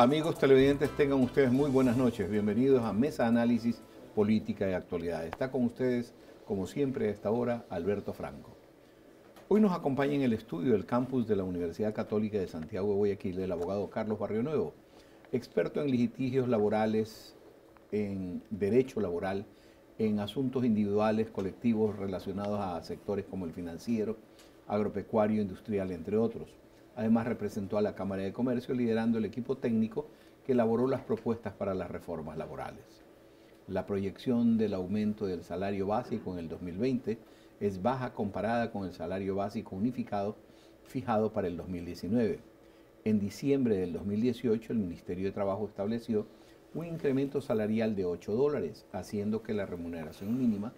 Amigos televidentes, tengan ustedes muy buenas noches. Bienvenidos a Mesa Análisis Política y Actualidad. Está con ustedes, como siempre a esta hora, Alberto Franco. Hoy nos acompaña en el estudio del campus de la Universidad Católica de Santiago de Guayaquil el abogado Carlos Barrio Nuevo, experto en litigios laborales, en derecho laboral, en asuntos individuales, colectivos relacionados a sectores como el financiero, agropecuario, industrial, entre otros Además representó a la Cámara de Comercio liderando el equipo técnico que elaboró las propuestas para las reformas laborales. La proyección del aumento del salario básico en el 2020 es baja comparada con el salario básico unificado fijado para el 2019. En diciembre del 2018 el Ministerio de Trabajo estableció un incremento salarial de 8 dólares, haciendo que la remuneración mínima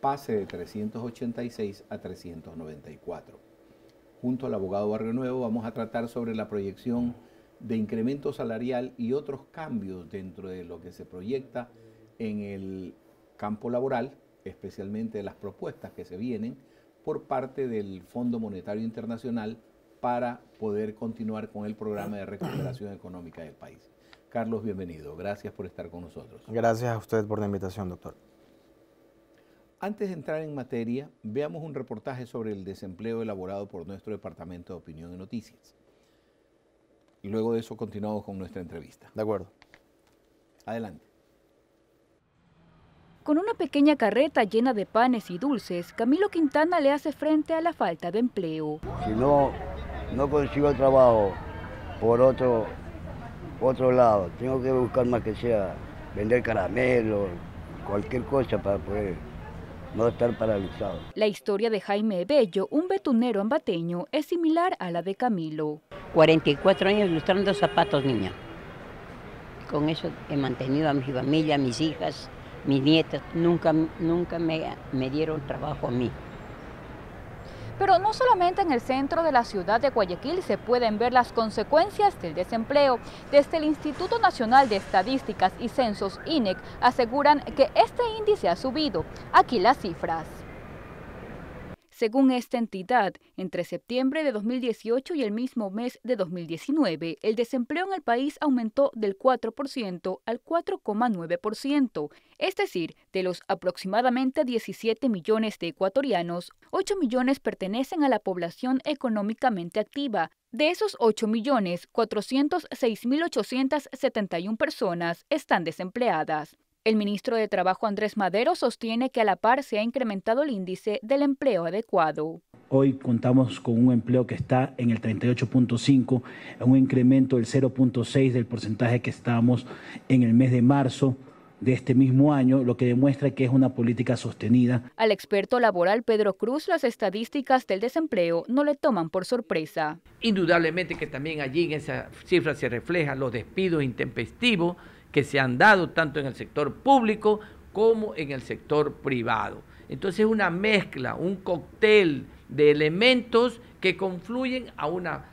pase de 386 a 394 junto al abogado Barrio Nuevo, vamos a tratar sobre la proyección de incremento salarial y otros cambios dentro de lo que se proyecta en el campo laboral, especialmente las propuestas que se vienen por parte del Fondo Monetario Internacional para poder continuar con el programa de recuperación económica del país. Carlos, bienvenido. Gracias por estar con nosotros. Gracias a usted por la invitación, doctor. Antes de entrar en materia, veamos un reportaje sobre el desempleo elaborado por nuestro Departamento de Opinión de Noticias. Y luego de eso continuamos con nuestra entrevista. De acuerdo. Adelante. Con una pequeña carreta llena de panes y dulces, Camilo Quintana le hace frente a la falta de empleo. Si no, no consigo trabajo por otro, otro lado, tengo que buscar más que sea vender caramelo, cualquier cosa para poder no estar paralizado. La historia de Jaime Bello, un betunero ambateño, es similar a la de Camilo. 44 años lustrando zapatos, niña. Con eso he mantenido a mi familia, a mis hijas, mis nietas. Nunca, nunca me dieron trabajo a mí. Pero no solamente en el centro de la ciudad de Guayaquil se pueden ver las consecuencias del desempleo. Desde el Instituto Nacional de Estadísticas y Censos, INEC, aseguran que este índice ha subido. Aquí las cifras. Según esta entidad, entre septiembre de 2018 y el mismo mes de 2019, el desempleo en el país aumentó del 4% al 4,9%, es decir, de los aproximadamente 17 millones de ecuatorianos, 8 millones pertenecen a la población económicamente activa, de esos 8 millones, 406.871 personas están desempleadas. El ministro de Trabajo Andrés Madero sostiene que a la par se ha incrementado el índice del empleo adecuado. Hoy contamos con un empleo que está en el 38.5, un incremento del 0.6 del porcentaje que estábamos en el mes de marzo de este mismo año, lo que demuestra que es una política sostenida. Al experto laboral Pedro Cruz, las estadísticas del desempleo no le toman por sorpresa. Indudablemente que también allí en esa cifra se refleja los despidos intempestivos, que se han dado tanto en el sector público como en el sector privado. Entonces es una mezcla, un cóctel de elementos que confluyen a una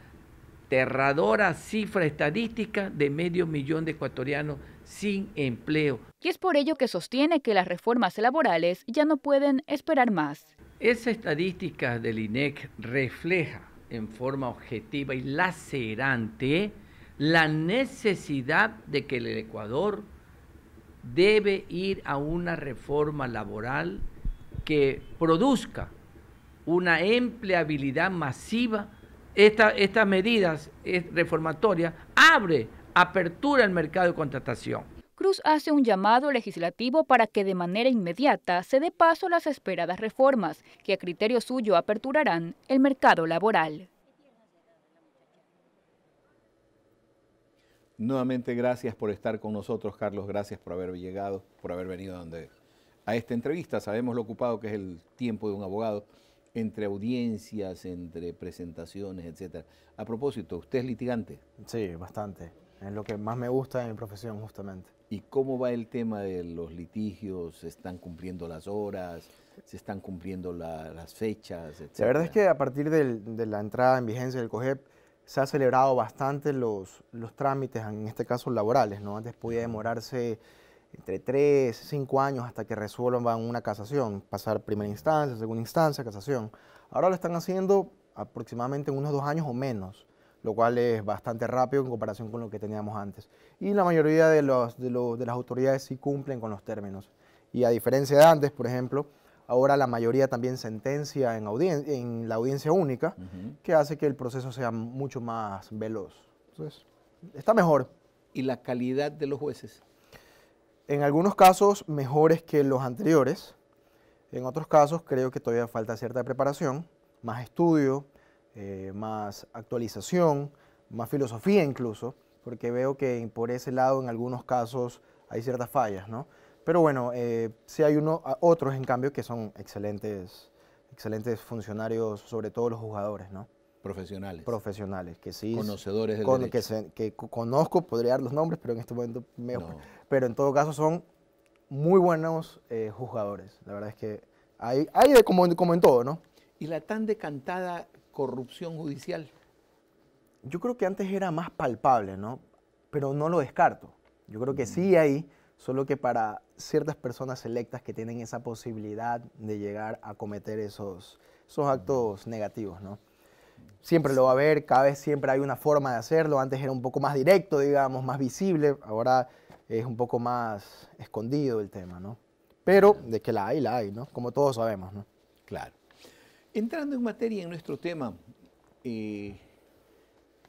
aterradora cifra estadística de medio millón de ecuatorianos sin empleo. Y es por ello que sostiene que las reformas laborales ya no pueden esperar más. Esa estadística del INEC refleja en forma objetiva y lacerante la necesidad de que el Ecuador debe ir a una reforma laboral que produzca una empleabilidad masiva. Estas medidas reformatorias abre apertura al mercado de contratación. Cruz hace un llamado legislativo para que de manera inmediata se dé paso a las esperadas reformas que a criterio suyo aperturarán el mercado laboral. Nuevamente gracias por estar con nosotros, Carlos. Gracias por haber llegado, por haber venido donde, a esta entrevista. Sabemos lo ocupado que es el tiempo de un abogado entre audiencias, entre presentaciones, etcétera. A propósito, ¿usted es litigante? Sí, bastante. Es lo que más me gusta de mi profesión, justamente. ¿Y cómo va el tema de los litigios? ¿Se están cumpliendo las horas? ¿Se están cumpliendo las fechas? La verdad es que a partir de la entrada en vigencia del COGEP, se ha celebrado bastante los, trámites, en este caso laborales, ¿no? Antes podía demorarse entre 3, 5 años hasta que resuelvan una casación, pasar primera instancia, segunda instancia, casación. Ahora lo están haciendo aproximadamente en unos dos años o menos, lo cual es bastante rápido en comparación con lo que teníamos antes. Y la mayoría de, de, de las autoridades sí cumplen con los términos. Y a diferencia de antes, por ejemplo, Ahora la mayoría también sentencia en, en la audiencia única, que hace que el proceso sea mucho más veloz. Entonces, está mejor. ¿Y la calidad de los jueces? En algunos casos mejores que los anteriores. En otros casos creo que todavía falta cierta preparación, más estudio, eh, más actualización, más filosofía incluso, porque veo que por ese lado en algunos casos hay ciertas fallas, ¿no? Pero bueno, eh, sí hay uno, otros en cambio que son excelentes, excelentes funcionarios, sobre todo los jugadores, ¿no? Profesionales. Profesionales, que sí. Conocedores del con, que, que, conozco, podría dar los nombres, pero en este momento mejor Pero en todo caso son muy buenos eh, jugadores. La verdad es que hay, hay de, como, como en todo, ¿no? ¿Y la tan decantada corrupción judicial? Yo creo que antes era más palpable, ¿no? Pero no lo descarto. Yo creo que mm. sí hay solo que para ciertas personas selectas que tienen esa posibilidad de llegar a cometer esos, esos actos negativos, ¿no? Siempre lo va a haber, cada vez siempre hay una forma de hacerlo, antes era un poco más directo, digamos, más visible, ahora es un poco más escondido el tema, ¿no? Pero de que la hay, la hay, ¿no? Como todos sabemos, ¿no? Claro. Entrando en materia en nuestro tema, eh,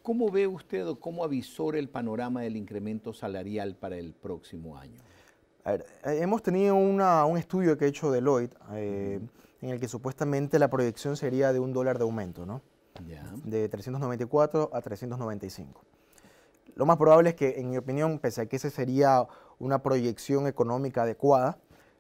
¿Cómo ve usted o cómo avisora el panorama del incremento salarial para el próximo año? Eh, hemos tenido un estudio que ha hecho Deloitte eh, en el que supuestamente la proyección sería de un dólar de aumento, ¿no? De 394 a 395. Lo más probable es que, en mi opinión, pese a que esa sería una proyección económica adecuada,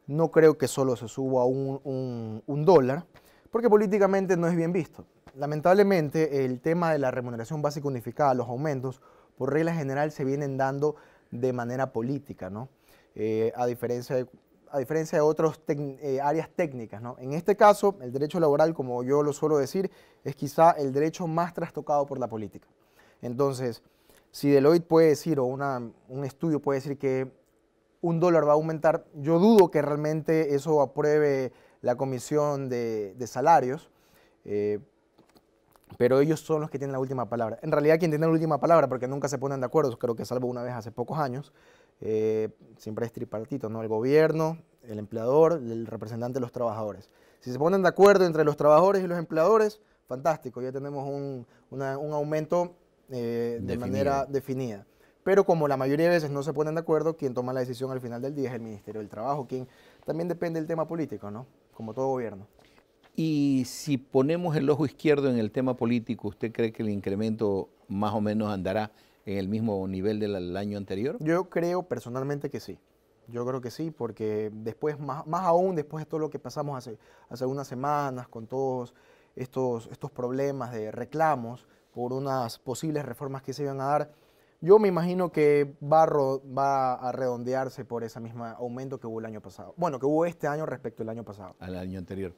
no creo que solo se suba un, un dólar, porque políticamente no es bien visto. Lamentablemente, el tema de la remuneración básica unificada, los aumentos, por regla general se vienen dando de manera política, ¿no? Eh, a, diferencia de, a diferencia de otras eh, áreas técnicas, ¿no? En este caso, el derecho laboral, como yo lo suelo decir, es quizá el derecho más trastocado por la política. Entonces, si Deloitte puede decir, o un estudio puede decir que un dólar va a aumentar, yo dudo que realmente eso apruebe la comisión de, salarios, eh, pero ellos son los que tienen la última palabra. En realidad, quien tiene la última palabra, porque nunca se ponen de acuerdo, creo que salvo una vez hace pocos años, eh, siempre es tripartito, ¿no? El gobierno, el empleador, el representante de los trabajadores. Si se ponen de acuerdo entre los trabajadores y los empleadores, fantástico, ya tenemos un, aumento eh, de manera definida. Pero como la mayoría de veces no se ponen de acuerdo, quien toma la decisión al final del día es el Ministerio del Trabajo, quien también depende del tema político, ¿no? Como todo gobierno. Y si ponemos el ojo izquierdo en el tema político, ¿usted cree que el incremento más o menos andará en el mismo nivel del año anterior? Yo creo personalmente que sí. Yo creo que sí, porque después, más, más aún después de todo lo que pasamos hace, hace unas semanas con todos estos, estos problemas de reclamos por unas posibles reformas que se iban a dar, yo me imagino que Barro va a redondearse por ese mismo aumento que hubo el año pasado. Bueno, que hubo este año respecto al año pasado. Al año anterior.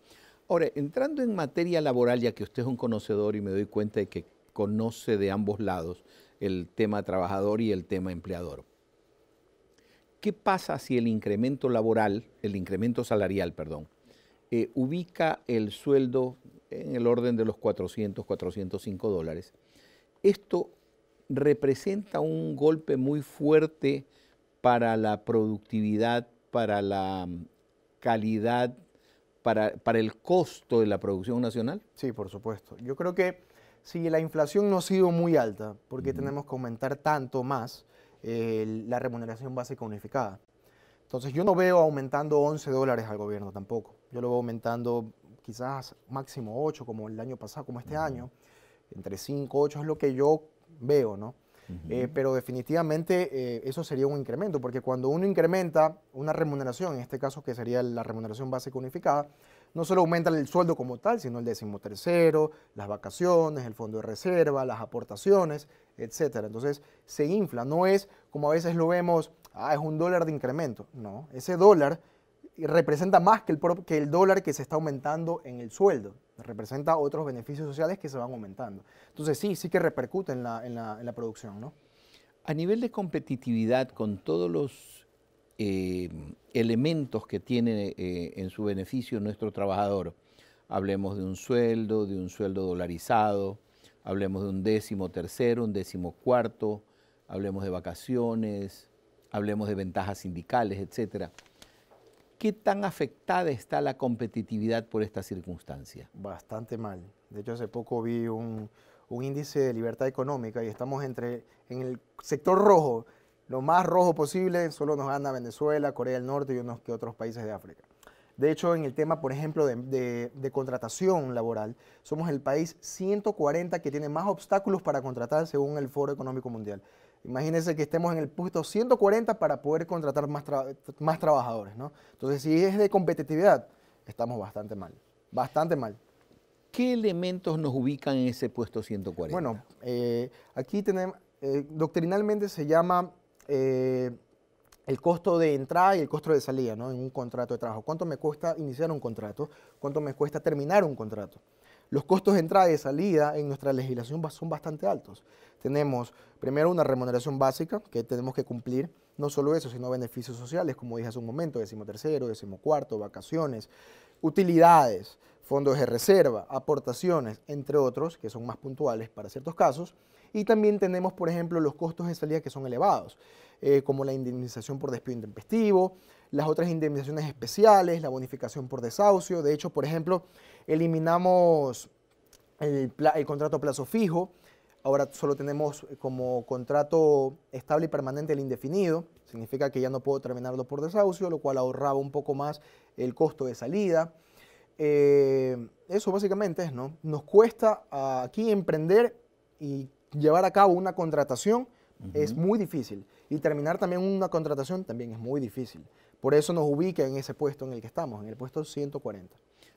Ahora, entrando en materia laboral, ya que usted es un conocedor y me doy cuenta de que conoce de ambos lados el tema trabajador y el tema empleador. ¿Qué pasa si el incremento laboral, el incremento salarial, perdón, eh, ubica el sueldo en el orden de los 400, 405 dólares? Esto representa un golpe muy fuerte para la productividad, para la mm, calidad para, el costo de la producción nacional? Sí, por supuesto. Yo creo que si la inflación no ha sido muy alta, ¿por qué tenemos que aumentar tanto más la remuneración básica unificada? Entonces yo no veo aumentando 11 dólares al gobierno tampoco. Yo lo veo aumentando quizás máximo 8 como el año pasado, como este año. Entre 5, 8 es lo que yo veo, ¿no? Eh, pero definitivamente eh, eso sería un incremento, porque cuando uno incrementa una remuneración, en este caso que sería la remuneración básica unificada, no solo aumenta el sueldo como tal, sino el tercero, las vacaciones, el fondo de reserva, las aportaciones, etc. Entonces se infla, no es como a veces lo vemos, ah, es un dólar de incremento. No, ese dólar representa más que el, que el dólar que se está aumentando en el sueldo representa otros beneficios sociales que se van aumentando. Entonces sí, sí que repercute en la, producción, ¿no? A nivel de competitividad, con todos los eh, elementos que tiene eh, en su beneficio nuestro trabajador, hablemos de un sueldo, de un sueldo dolarizado, hablemos de un décimo tercero, un décimo cuarto, hablemos de vacaciones, hablemos de ventajas sindicales, etcétera ¿Qué tan afectada está la competitividad por esta circunstancia? Bastante mal. De hecho, hace poco vi un, índice de libertad económica y estamos entre, en el sector rojo, lo más rojo posible, solo nos gana Venezuela, Corea del Norte y unos que otros países de África. De hecho, en el tema, por ejemplo, de, contratación laboral, somos el país 140 que tiene más obstáculos para contratar según el Foro Económico Mundial. Imagínense que estemos en el puesto 140 para poder contratar más, trabajadores, Entonces, si es de competitividad, estamos bastante mal, bastante mal. ¿Qué elementos nos ubican en ese puesto 140? Bueno, eh, aquí tenemos, eh, doctrinalmente se llama eh, el costo de entrada y el costo de salida, En un contrato de trabajo. ¿Cuánto me cuesta iniciar un contrato? ¿Cuánto me cuesta terminar un contrato? Los costos de entrada y salida en nuestra legislación son bastante altos. Tenemos primero una remuneración básica que tenemos que cumplir, no solo eso, sino beneficios sociales, como dije hace un momento, decimotercero, decimocuarto, vacaciones, utilidades, fondos de reserva, aportaciones, entre otros, que son más puntuales para ciertos casos. Y también tenemos, por ejemplo, los costos de salida que son elevados, eh, como la indemnización por despido intempestivo, las otras indemnizaciones especiales, la bonificación por desahucio. De hecho, por ejemplo, Eliminamos el, contrato a plazo fijo. Ahora solo tenemos eh, como contrato estable y permanente el indefinido. Significa que ya no puedo terminarlo por desahucio, lo cual ahorraba un poco más el costo de salida. Eh, eso básicamente es, ¿no? Nos cuesta aquí emprender y llevar a cabo una contratación es muy difícil. Y terminar también una contratación también es muy difícil. Por eso nos ubica en ese puesto en el que estamos, en el puesto 140.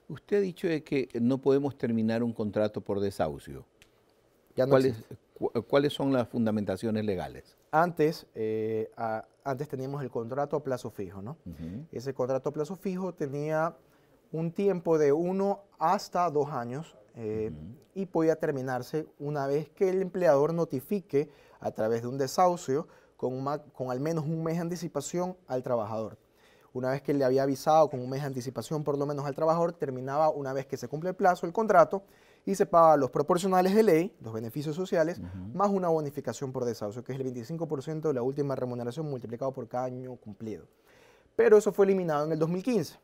Usted ha dicho de que no podemos terminar un contrato por desahucio. ¿Cuáles, son las fundamentaciones legales? Antes, eh, antes teníamos el contrato a plazo fijo, ¿no? Ese contrato a plazo fijo tenía un tiempo de uno hasta dos años eh, y podía terminarse una vez que el empleador notifique a través de un desahucio con, con al menos un mes de anticipación al trabajador. Una vez que le había avisado con un mes de anticipación por lo menos al trabajador, terminaba una vez que se cumple el plazo el contrato y se paga los proporcionales de ley, los beneficios sociales, más una bonificación por desahucio, que es el 25% de la última remuneración multiplicado por cada año cumplido. Pero eso fue eliminado en el 2015.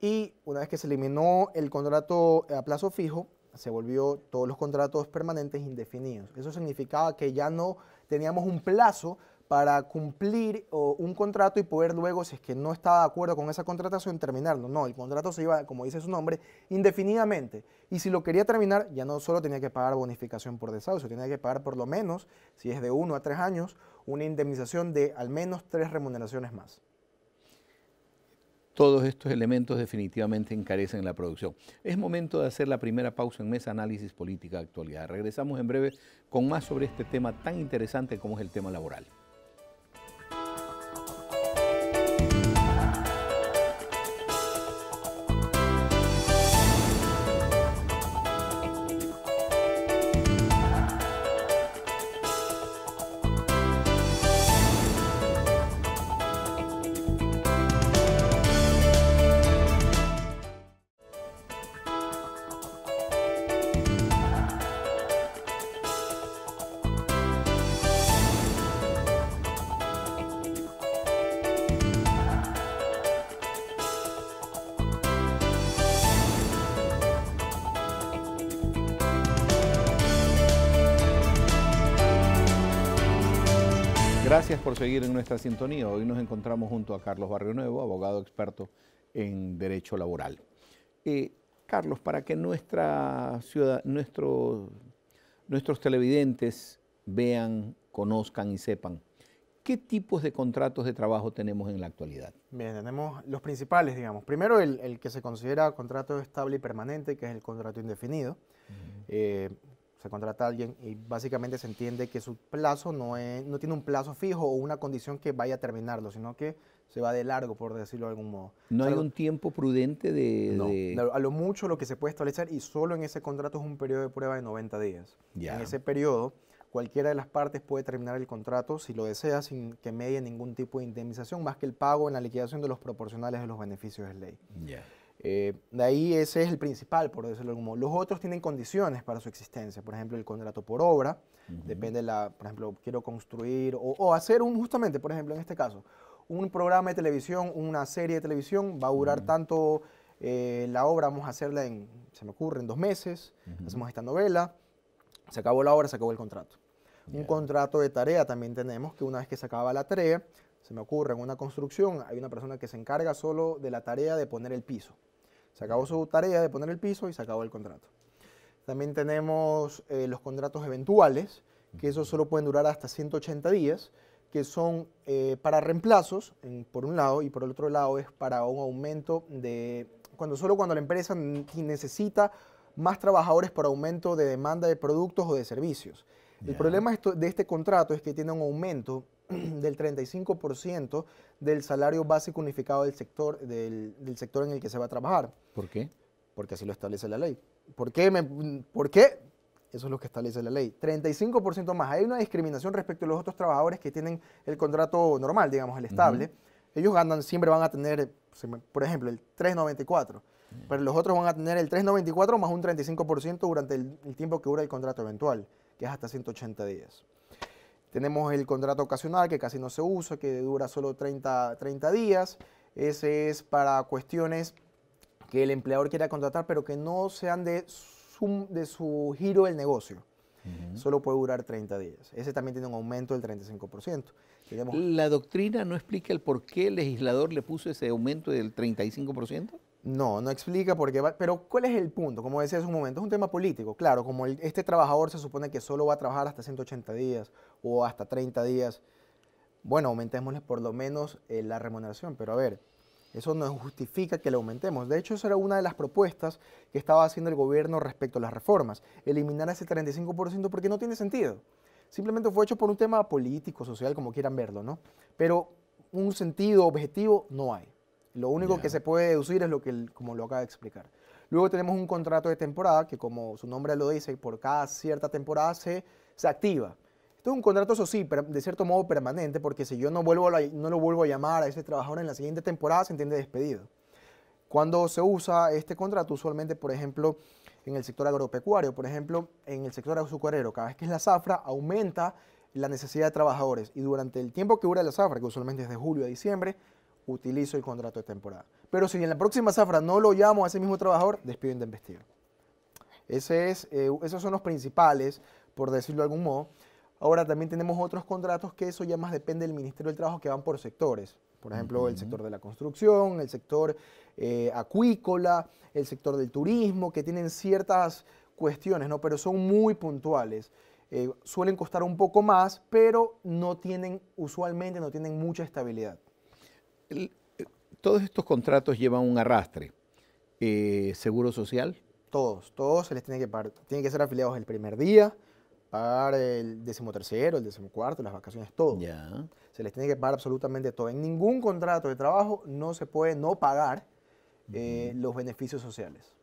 Y una vez que se eliminó el contrato a plazo fijo, se volvió todos los contratos permanentes indefinidos. Eso significaba que ya no teníamos un plazo para cumplir un contrato y poder luego, si es que no estaba de acuerdo con esa contratación, terminarlo. No, el contrato se iba, como dice su nombre, indefinidamente. Y si lo quería terminar, ya no solo tenía que pagar bonificación por desahucio, tenía que pagar por lo menos, si es de uno a tres años, una indemnización de al menos tres remuneraciones más. Todos estos elementos definitivamente encarecen la producción. Es momento de hacer la primera pausa en Mesa Análisis Política Actualidad. Regresamos en breve con más sobre este tema tan interesante como es el tema laboral. Gracias por seguir en nuestra sintonía. Hoy nos encontramos junto a Carlos Barrio Nuevo, abogado experto en Derecho Laboral. Eh, Carlos, para que nuestros televidentes vean, conozcan y sepan, ¿qué tipos de contratos de trabajo tenemos en la actualidad? Bien, tenemos los principales, digamos. Primero, el, que se considera contrato estable y permanente, que es el contrato indefinido se contrata a alguien y básicamente se entiende que su plazo no, es, no tiene un plazo fijo o una condición que vaya a terminarlo, sino que se va de largo, por decirlo de algún modo. ¿No hay un tiempo prudente de, no, A lo mucho lo que se puede establecer y solo en ese contrato es un periodo de prueba de 90 días. En ese periodo, cualquiera de las partes puede terminar el contrato si lo desea sin que medie ningún tipo de indemnización, más que el pago en la liquidación de los proporcionales de los beneficios de ley. Ya. Eh, de ahí ese es el principal, por decirlo como. Los otros tienen condiciones para su existencia, por ejemplo, el contrato por obra, depende la, por ejemplo, quiero construir o, hacer un, justamente, por ejemplo, en este caso, un programa de televisión, una serie de televisión, va a durar tanto eh, la obra, vamos a hacerla en, se me ocurre, en dos meses, hacemos esta novela, se acabó la obra, se acabó el contrato. Un contrato de tarea también tenemos, que una vez que se acaba la tarea, se me ocurre, en una construcción hay una persona que se encarga solo de la tarea de poner el piso. Se acabó su tarea de poner el piso y se acabó el contrato. También tenemos eh, los contratos eventuales, que esos solo pueden durar hasta 180 días, que son eh, para reemplazos, por un lado, y por el otro lado es para un aumento de, cuando solo cuando la empresa necesita más trabajadores por aumento de demanda de productos o de servicios. El problema de este contrato es que tiene un aumento del 35% del salario básico unificado del sector, del, sector en el que se va a trabajar. ¿Por qué? Porque así lo establece la ley. ¿Por qué? ¿Por qué? Eso es lo que establece la ley. 35% más. Hay una discriminación respecto a los otros trabajadores que tienen el contrato normal, digamos, el estable. Ellos ganan siempre van a tener, por ejemplo, el 394. Mm. Pero los otros van a tener el 394 más un 35% durante el tiempo que dura el contrato eventual, que es hasta 180 días. Tenemos el contrato ocasional que casi no se usa, que dura solo 30, 30 días. Ese es para cuestiones que el empleador quiera contratar, pero que no sean de su, de su giro del negocio. Solo puede durar 30 días. Ese también tiene un aumento del 35%. ¿La doctrina no explica el por qué el legislador le puso ese aumento del 35%? No, no explica por qué. pero ¿cuál es el punto? Como decía hace un momento, es un tema político. Claro, como este trabajador se supone que solo va a trabajar hasta 180 días o hasta 30 días, bueno, aumentémosles por lo menos eh, la remuneración, pero a ver, eso no justifica que le aumentemos. De hecho, esa era una de las propuestas que estaba haciendo el gobierno respecto a las reformas, eliminar ese 35% porque no tiene sentido. Simplemente fue hecho por un tema político, social, como quieran verlo, ¿no? Pero un sentido objetivo no hay. Lo único que se puede deducir es lo que, como lo acaba de explicar. Luego tenemos un contrato de temporada que, como su nombre lo dice, por cada cierta temporada se, se activa un contrato, eso sí, de cierto modo permanente, porque si yo no, vuelvo no lo vuelvo a llamar a ese trabajador en la siguiente temporada, se entiende despedido. Cuando se usa este contrato, usualmente, por ejemplo, en el sector agropecuario, por ejemplo, en el sector azucarero, cada vez que es la zafra, aumenta la necesidad de trabajadores. Y durante el tiempo que dura la zafra, que usualmente es de julio a diciembre, utilizo el contrato de temporada. Pero si en la próxima zafra no lo llamo a ese mismo trabajador, despido de Ese es, eh, esos son los principales, por decirlo de algún modo. Ahora también tenemos otros contratos que eso ya más depende del Ministerio del Trabajo que van por sectores. Por ejemplo, el sector de la construcción, el sector eh, acuícola, el sector del turismo, que tienen ciertas cuestiones, ¿no? Pero son muy puntuales. Eh, suelen costar un poco más, pero no tienen, usualmente no tienen mucha estabilidad. Eh, todos estos contratos llevan un arrastre. ¿Seguro social? Todos, todos se les tiene que, tienen que ser afiliados el primer día pagar el decimotercero, el decimocuarto, las vacaciones, todo. Se les tiene que pagar absolutamente todo. En ningún contrato de trabajo no se puede no pagar eh, los beneficios sociales.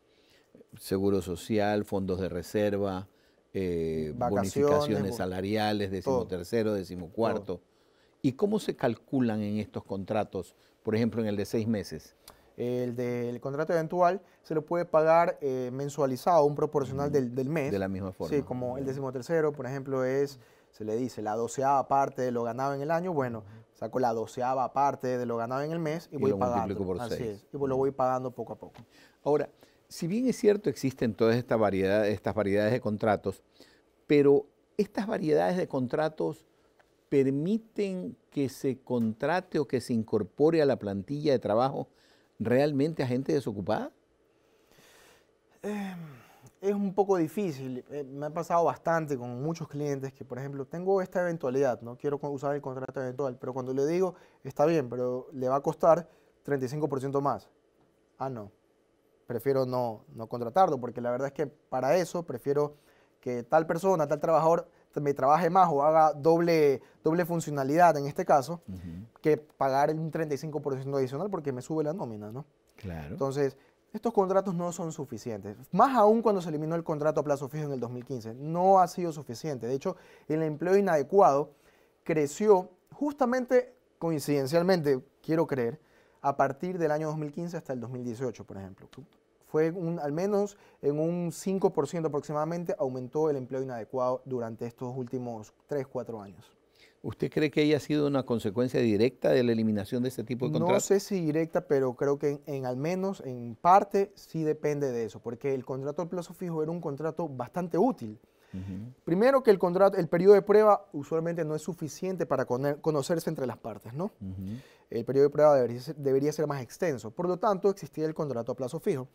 Seguro social, fondos de reserva, eh, bonificaciones salariales, decimotercero, decimocuarto. cuarto. ¿Y cómo se calculan en estos contratos, por ejemplo, en el de seis meses? el del contrato eventual se lo puede pagar eh, mensualizado, un proporcional del, mes. De la misma forma. Sí, como el decimotercero, por ejemplo, es, se le dice, la doceava parte de lo ganado en el año, bueno, saco la doceava parte de lo ganado en el mes y, voy pagando. Así Es, y lo voy pagando poco a poco. Ahora, si bien es cierto, existen todas estas variedades estas variedades de contratos, pero estas variedades de contratos permiten que se contrate o que se incorpore a la plantilla de trabajo realmente a gente desocupada? Em, es un poco difícil. Eh, me ha pasado bastante con muchos clientes que, por ejemplo, tengo esta eventualidad, no quiero usar el contrato eventual, pero cuando le digo, está bien, pero le va a costar 35% más. Ah, no. Prefiero no, no contratarlo, porque la verdad es que para eso prefiero que tal persona, tal trabajador me trabaje más o haga doble, doble funcionalidad en este caso, que pagar un 35% adicional porque me sube la nómina, ¿no? Claro. Entonces, estos contratos no son suficientes. Más aún cuando se eliminó el contrato a plazo fijo en el 2015. No ha sido suficiente. De hecho, el empleo inadecuado creció justamente coincidencialmente, quiero creer, a partir del año 2015 hasta el 2018, por ejemplo. Fue un, al menos en un 5% aproximadamente aumentó el empleo inadecuado durante estos últimos 3, 4 años. ¿Usted cree que haya sido una consecuencia directa de la eliminación de este tipo de contratos? No sé si directa, pero creo que en, al menos en parte sí depende de eso, porque el contrato a plazo fijo era un contrato bastante útil. Primero que el contrato, el periodo de prueba usualmente no es suficiente para conocerse entre las partes, ¿no? El periodo de prueba debería ser, más extenso. Por lo tanto, existía el contrato a plazo fijo.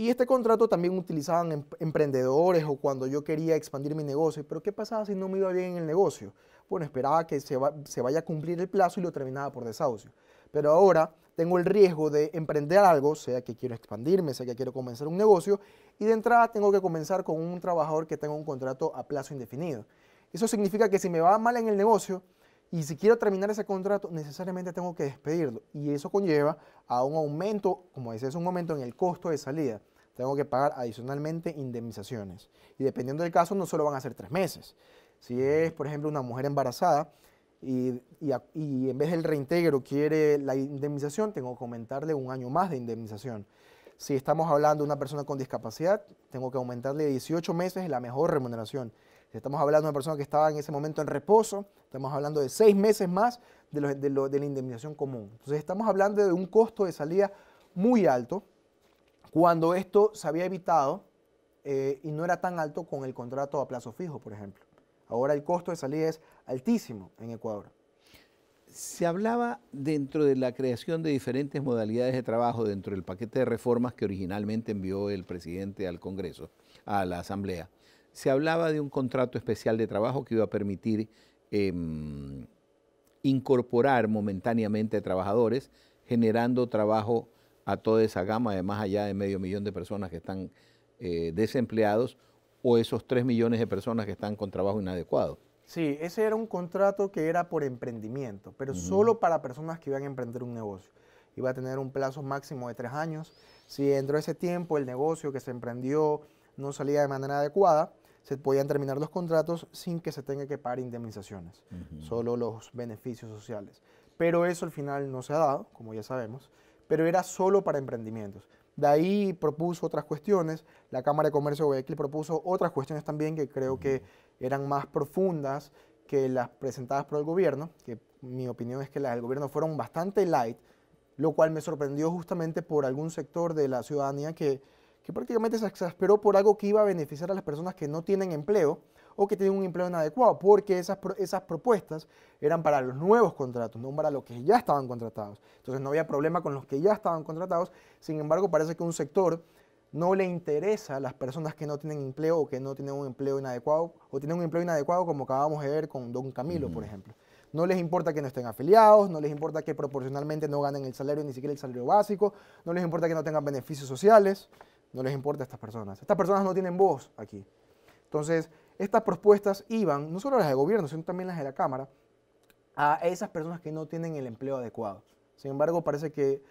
Y este contrato también utilizaban em, emprendedores o cuando yo quería expandir mi negocio. Pero ¿qué pasaba si no me iba bien en el negocio? Bueno, esperaba que se, se, vaya a cumplir el plazo y lo terminaba por desahucio. Pero ahora tengo el riesgo de emprender algo, sea que quiero expandirme, sea que quiero comenzar un negocio, y de entrada tengo que comenzar con un trabajador que tenga un contrato a plazo indefinido. Eso significa que si me va mal en el negocio, y si quiero terminar ese contrato, necesariamente tengo que despedirlo. Y eso conlleva a un aumento, como decía, es un aumento en el costo de salida. Tengo que pagar adicionalmente indemnizaciones. Y dependiendo del caso, no solo van a ser tres meses. Si es, por ejemplo, una mujer embarazada y, en vez del reintegro quiere la indemnización, tengo que aumentarle un año más de indemnización. Si estamos hablando de una persona con discapacidad, tengo que aumentarle 18 meses la mejor remuneración. Estamos hablando de una persona que estaba en ese momento en reposo, estamos hablando de seis meses más de, la indemnización común. Entonces estamos hablando de un costo de salida muy alto, cuando esto se había evitado eh, y no era tan alto con el contrato a plazo fijo, por ejemplo. Ahora el costo de salida es altísimo en Ecuador. Se hablaba dentro de la creación de diferentes modalidades de trabajo dentro del paquete de reformas que originalmente envió el presidente al Congreso, a la Asamblea se hablaba de un contrato especial de trabajo que iba a permitir em, incorporar momentáneamente trabajadores, generando trabajo a toda esa gama de más allá de medio millón de personas que están eh, desempleados o esos tres millones de personas que están con trabajo inadecuado. Sí, ese era un contrato que era por emprendimiento, pero solo para personas que iban a emprender un negocio. Iba a tener un plazo máximo de tres años. Si dentro de ese tiempo el negocio que se emprendió no salía de manera adecuada, se podían terminar los contratos sin que se tenga que pagar indemnizaciones, solo los beneficios sociales. Pero eso al final no se ha dado, como ya sabemos, pero era solo para emprendimientos. De ahí propuso otras cuestiones, la Cámara de Comercio de propuso otras cuestiones también que creo que eran más profundas que las presentadas por el gobierno, que mi opinión es que las del gobierno fueron bastante light, lo cual me sorprendió justamente por algún sector de la ciudadanía que que prácticamente se exasperó por algo que iba a beneficiar a las personas que no tienen empleo o que tienen un empleo inadecuado, porque esas, esas propuestas eran para los nuevos contratos, no para los que ya estaban contratados. Entonces no había problema con los que ya estaban contratados, sin embargo parece que un sector no le interesa a las personas que no tienen empleo o que no tienen un empleo inadecuado, o tienen un empleo inadecuado como acabamos de ver con Don Camilo, por ejemplo. No les importa que no estén afiliados, no les importa que proporcionalmente no ganen el salario, ni siquiera el salario básico, no les importa que no tengan beneficios sociales. No les importa a estas personas. Estas personas no tienen voz aquí. Entonces, estas propuestas iban, no solo las de gobierno, sino también las de la Cámara, a esas personas que no tienen el empleo adecuado. Sin embargo, parece que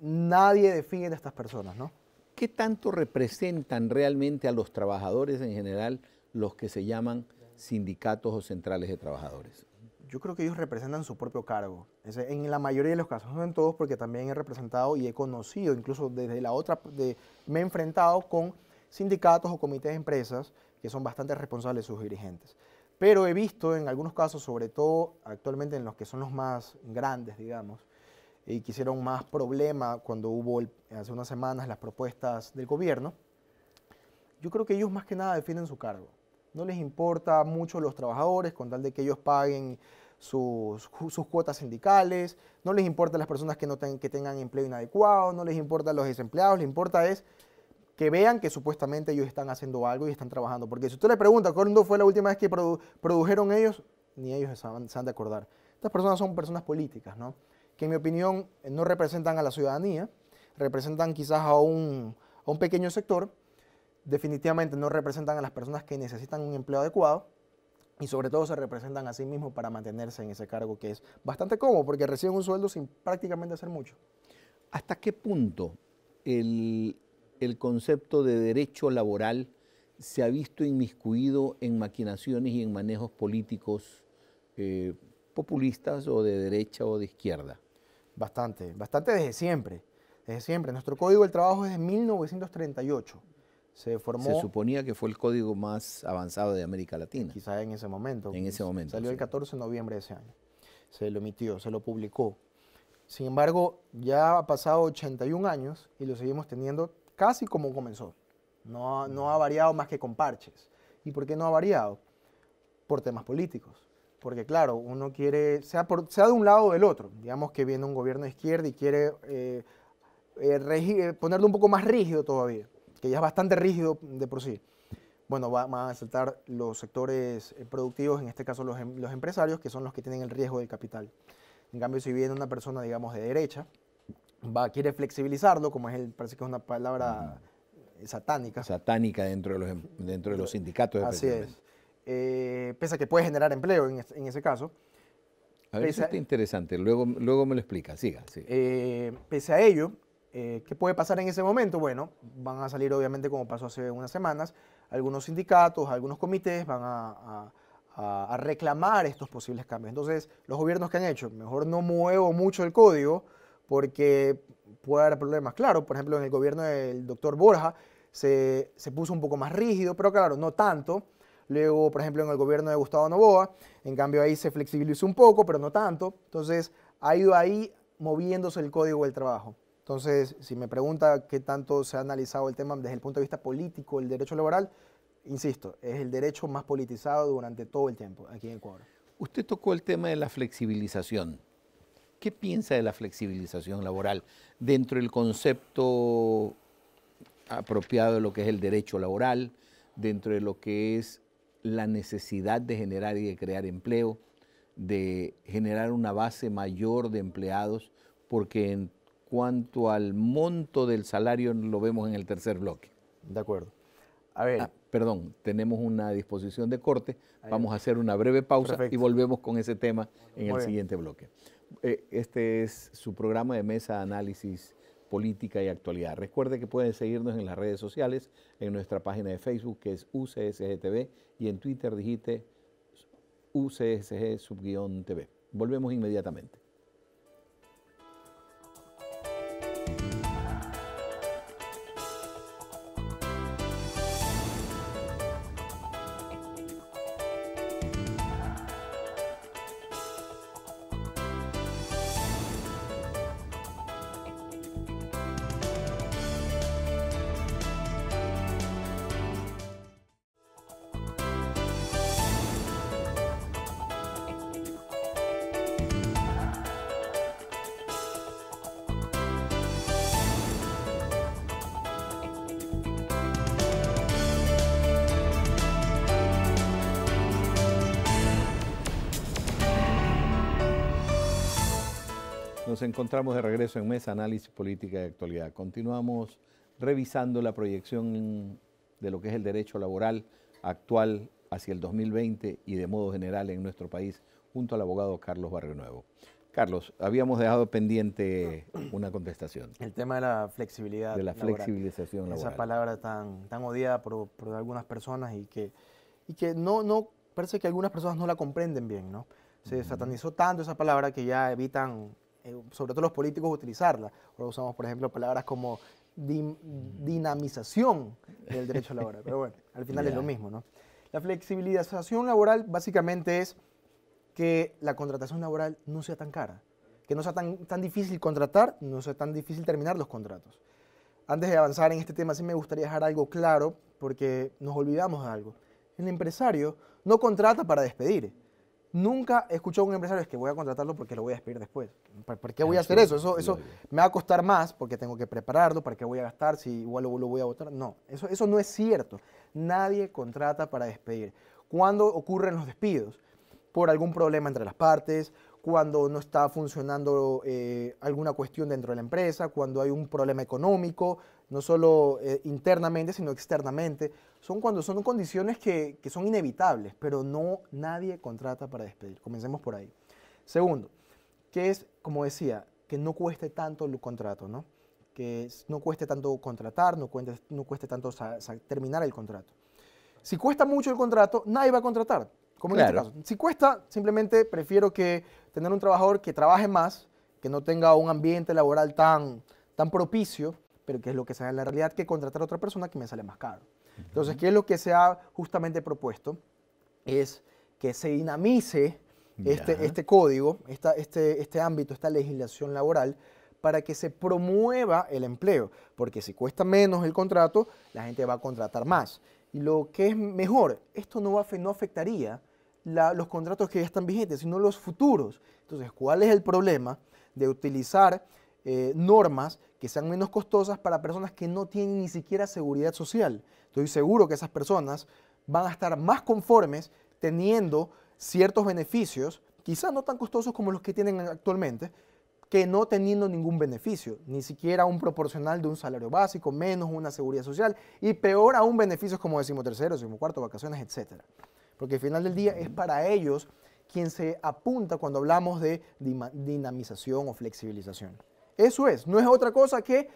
nadie defiende a estas personas, ¿no? ¿Qué tanto representan realmente a los trabajadores en general los que se llaman sindicatos o centrales de trabajadores? yo creo que ellos representan su propio cargo. En la mayoría de los casos, no en todos, porque también he representado y he conocido, incluso desde la otra, de, me he enfrentado con sindicatos o comités de empresas que son bastante responsables de sus dirigentes. Pero he visto en algunos casos, sobre todo actualmente en los que son los más grandes, digamos, y que hicieron más problema cuando hubo hace unas semanas las propuestas del gobierno, yo creo que ellos más que nada defienden su cargo. No les importa mucho los trabajadores con tal de que ellos paguen sus, sus cuotas sindicales, no les importa las personas que, no que tengan empleo inadecuado, no les importa los desempleados, Lo importa es que vean que supuestamente ellos están haciendo algo y están trabajando. Porque si usted le pregunta cuándo fue la última vez que produjeron ellos, ni ellos se han, de acordar. Estas personas son personas políticas, ¿no? que en mi opinión eh, no representan a la ciudadanía, representan quizás a a un pequeño sector, definitivamente no representan a las personas que necesitan un empleo adecuado y sobre todo se representan a sí mismos para mantenerse en ese cargo que es bastante cómodo porque reciben un sueldo sin prácticamente hacer mucho. ¿Hasta qué punto el, concepto de derecho laboral se ha visto inmiscuido en maquinaciones y en manejos políticos eh, populistas o de derecha o de izquierda? Bastante, bastante desde siempre, desde siempre. Nuestro Código del Trabajo es de 1938 se suponía que fue el código más avanzado de América Latina. Quizá en ese momento. En ese momento. Salió el 14 de noviembre de ese año. Se lo emitió, se lo publicó. Sin embargo, ya ha pasado 81 años y lo seguimos teniendo casi como comenzó. No, no ha variado más que con parches. ¿Y por qué no ha variado? Por temas políticos. Porque claro, uno quiere, sea, sea de un lado o del otro, digamos que viene un gobierno de izquierda y quiere eh, eh, eh, ponerlo un poco más rígido todavía que ya es bastante rígido de por sí, bueno, va, a aceptar los sectores eh, productivos, en este caso em, los, empresarios, que son los que tienen el riesgo del capital. En cambio, si viene una persona, digamos, de derecha, va, quiere flexibilizarlo, como es el, parece que es una palabra satánica. Satánica dentro de los, em, dentro de los sindicatos. Así es. Eh, pese a que puede generar empleo en, ese caso. A ver, eso está interesante, luego, luego me lo explica, siga. Eh, pese a ello, eh, ¿Qué puede pasar en ese momento? Bueno, van a salir obviamente como pasó hace unas semanas, algunos sindicatos, algunos comités van a, reclamar estos posibles cambios. Entonces, los gobiernos que han hecho, mejor no muevo mucho el código porque puede haber problemas. Claro, por ejemplo, en el gobierno del doctor Borja se, se puso un poco más rígido, pero claro, no tanto. Luego, por ejemplo, en el gobierno de Gustavo Novoa, en cambio ahí se flexibilizó un poco, pero no tanto. Entonces, ha ido ahí moviéndose el código del trabajo. Entonces, si me pregunta qué tanto se ha analizado el tema desde el punto de vista político, el derecho laboral, insisto, es el derecho más politizado durante todo el tiempo aquí en Ecuador. Usted tocó el tema de la flexibilización. ¿Qué piensa de la flexibilización laboral dentro del concepto apropiado de lo que es el derecho laboral, dentro de lo que es la necesidad de generar y de crear empleo, de generar una base mayor de empleados, porque en cuanto al monto del salario lo vemos en el tercer bloque. De acuerdo. A ver. Ah, perdón, tenemos una disposición de corte. Vamos a hacer una breve pausa y volvemos con ese tema en el siguiente bloque. Eh, este es su programa de mesa análisis política y actualidad. Recuerde que pueden seguirnos en las redes sociales, en nuestra página de Facebook que es UCSGTV y en Twitter digite UCSG-TV. Volvemos inmediatamente. encontramos de regreso en Mesa Análisis Política de Actualidad. Continuamos revisando la proyección de lo que es el derecho laboral actual hacia el 2020 y de modo general en nuestro país junto al abogado Carlos Barrio Carlos, habíamos dejado pendiente una contestación. El tema de la flexibilidad. De la flexibilización laboral. Esa palabra tan, tan odiada por, por algunas personas y que, y que no, no, parece que algunas personas no la comprenden bien, ¿no? Se satanizó tanto esa palabra que ya evitan eh, sobre todo los políticos, utilizarla. usamos, por ejemplo, palabras como dinamización del derecho laboral. Pero bueno, al final es lo mismo, ¿no? La flexibilización laboral básicamente es que la contratación laboral no sea tan cara, que no sea tan, tan difícil contratar, no sea tan difícil terminar los contratos. Antes de avanzar en este tema, sí me gustaría dejar algo claro, porque nos olvidamos de algo. El empresario no contrata para despedir Nunca he escuchado a un empresario, es que voy a contratarlo porque lo voy a despedir después. ¿Por, qué voy a hacer eso? Eso, eso me va a costar más porque tengo que prepararlo, para qué voy a gastar, si igual lo, voy a votar. No, eso, eso no es cierto. Nadie contrata para despedir. Cuando ocurren los despidos? Por algún problema entre las partes, cuando no está funcionando eh, alguna cuestión dentro de la empresa, cuando hay un problema económico, no solo eh, internamente, sino externamente, son cuando son condiciones que, son inevitables, pero no nadie contrata para despedir. Comencemos por ahí. Segundo, que es, como decía, que no cueste tanto el contrato, ¿no? Que no cueste tanto contratar, no cueste, no cueste tanto terminar el contrato. Si cuesta mucho el contrato, nadie va a contratar, como en este caso. Si cuesta, simplemente prefiero que tener un trabajador que trabaje más, que no tenga un ambiente laboral tan, tan propicio, pero que es lo que sale en la realidad, que contratar a otra persona que me sale más caro. Entonces, ¿qué es lo que se ha justamente propuesto? Es que se dinamice este, este código, esta, este, este ámbito, esta legislación laboral, para que se promueva el empleo, porque si cuesta menos el contrato, la gente va a contratar más. Y lo que es mejor, esto no, va, no afectaría los contratos que ya están vigentes, sino los futuros. Entonces, ¿cuál es el problema de utilizar eh, normas que sean menos costosas para personas que no tienen ni siquiera seguridad social. Estoy seguro que esas personas van a estar más conformes teniendo ciertos beneficios, quizás no tan costosos como los que tienen actualmente, que no teniendo ningún beneficio, ni siquiera un proporcional de un salario básico, menos una seguridad social, y peor aún beneficios como decimotercero, cuarto, vacaciones, etc. Porque al final del día es para ellos quien se apunta cuando hablamos de dinamización o flexibilización. Eso es, no es otra cosa que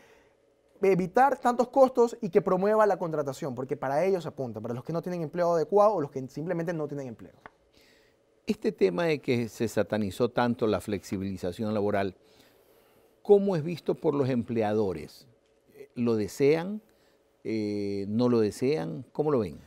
evitar tantos costos y que promueva la contratación, porque para ellos apunta, para los que no tienen empleo adecuado o los que simplemente no tienen empleo. Este tema de que se satanizó tanto la flexibilización laboral, ¿cómo es visto por los empleadores? ¿Lo desean? Eh, ¿No lo desean? no lo desean cómo lo ven?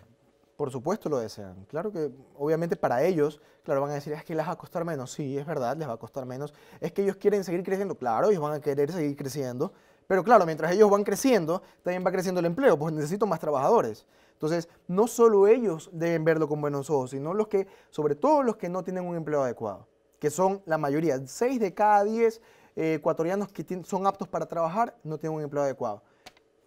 Por supuesto lo desean. Claro que, obviamente para ellos, claro, van a decir, es que les va a costar menos. Sí, es verdad, les va a costar menos. Es que ellos quieren seguir creciendo. Claro, ellos van a querer seguir creciendo. Pero claro, mientras ellos van creciendo, también va creciendo el empleo, pues necesito más trabajadores. Entonces, no solo ellos deben verlo con buenos ojos, sino los que, sobre todo los que no tienen un empleo adecuado, que son la mayoría. Seis de cada diez eh, ecuatorianos que son aptos para trabajar no tienen un empleo adecuado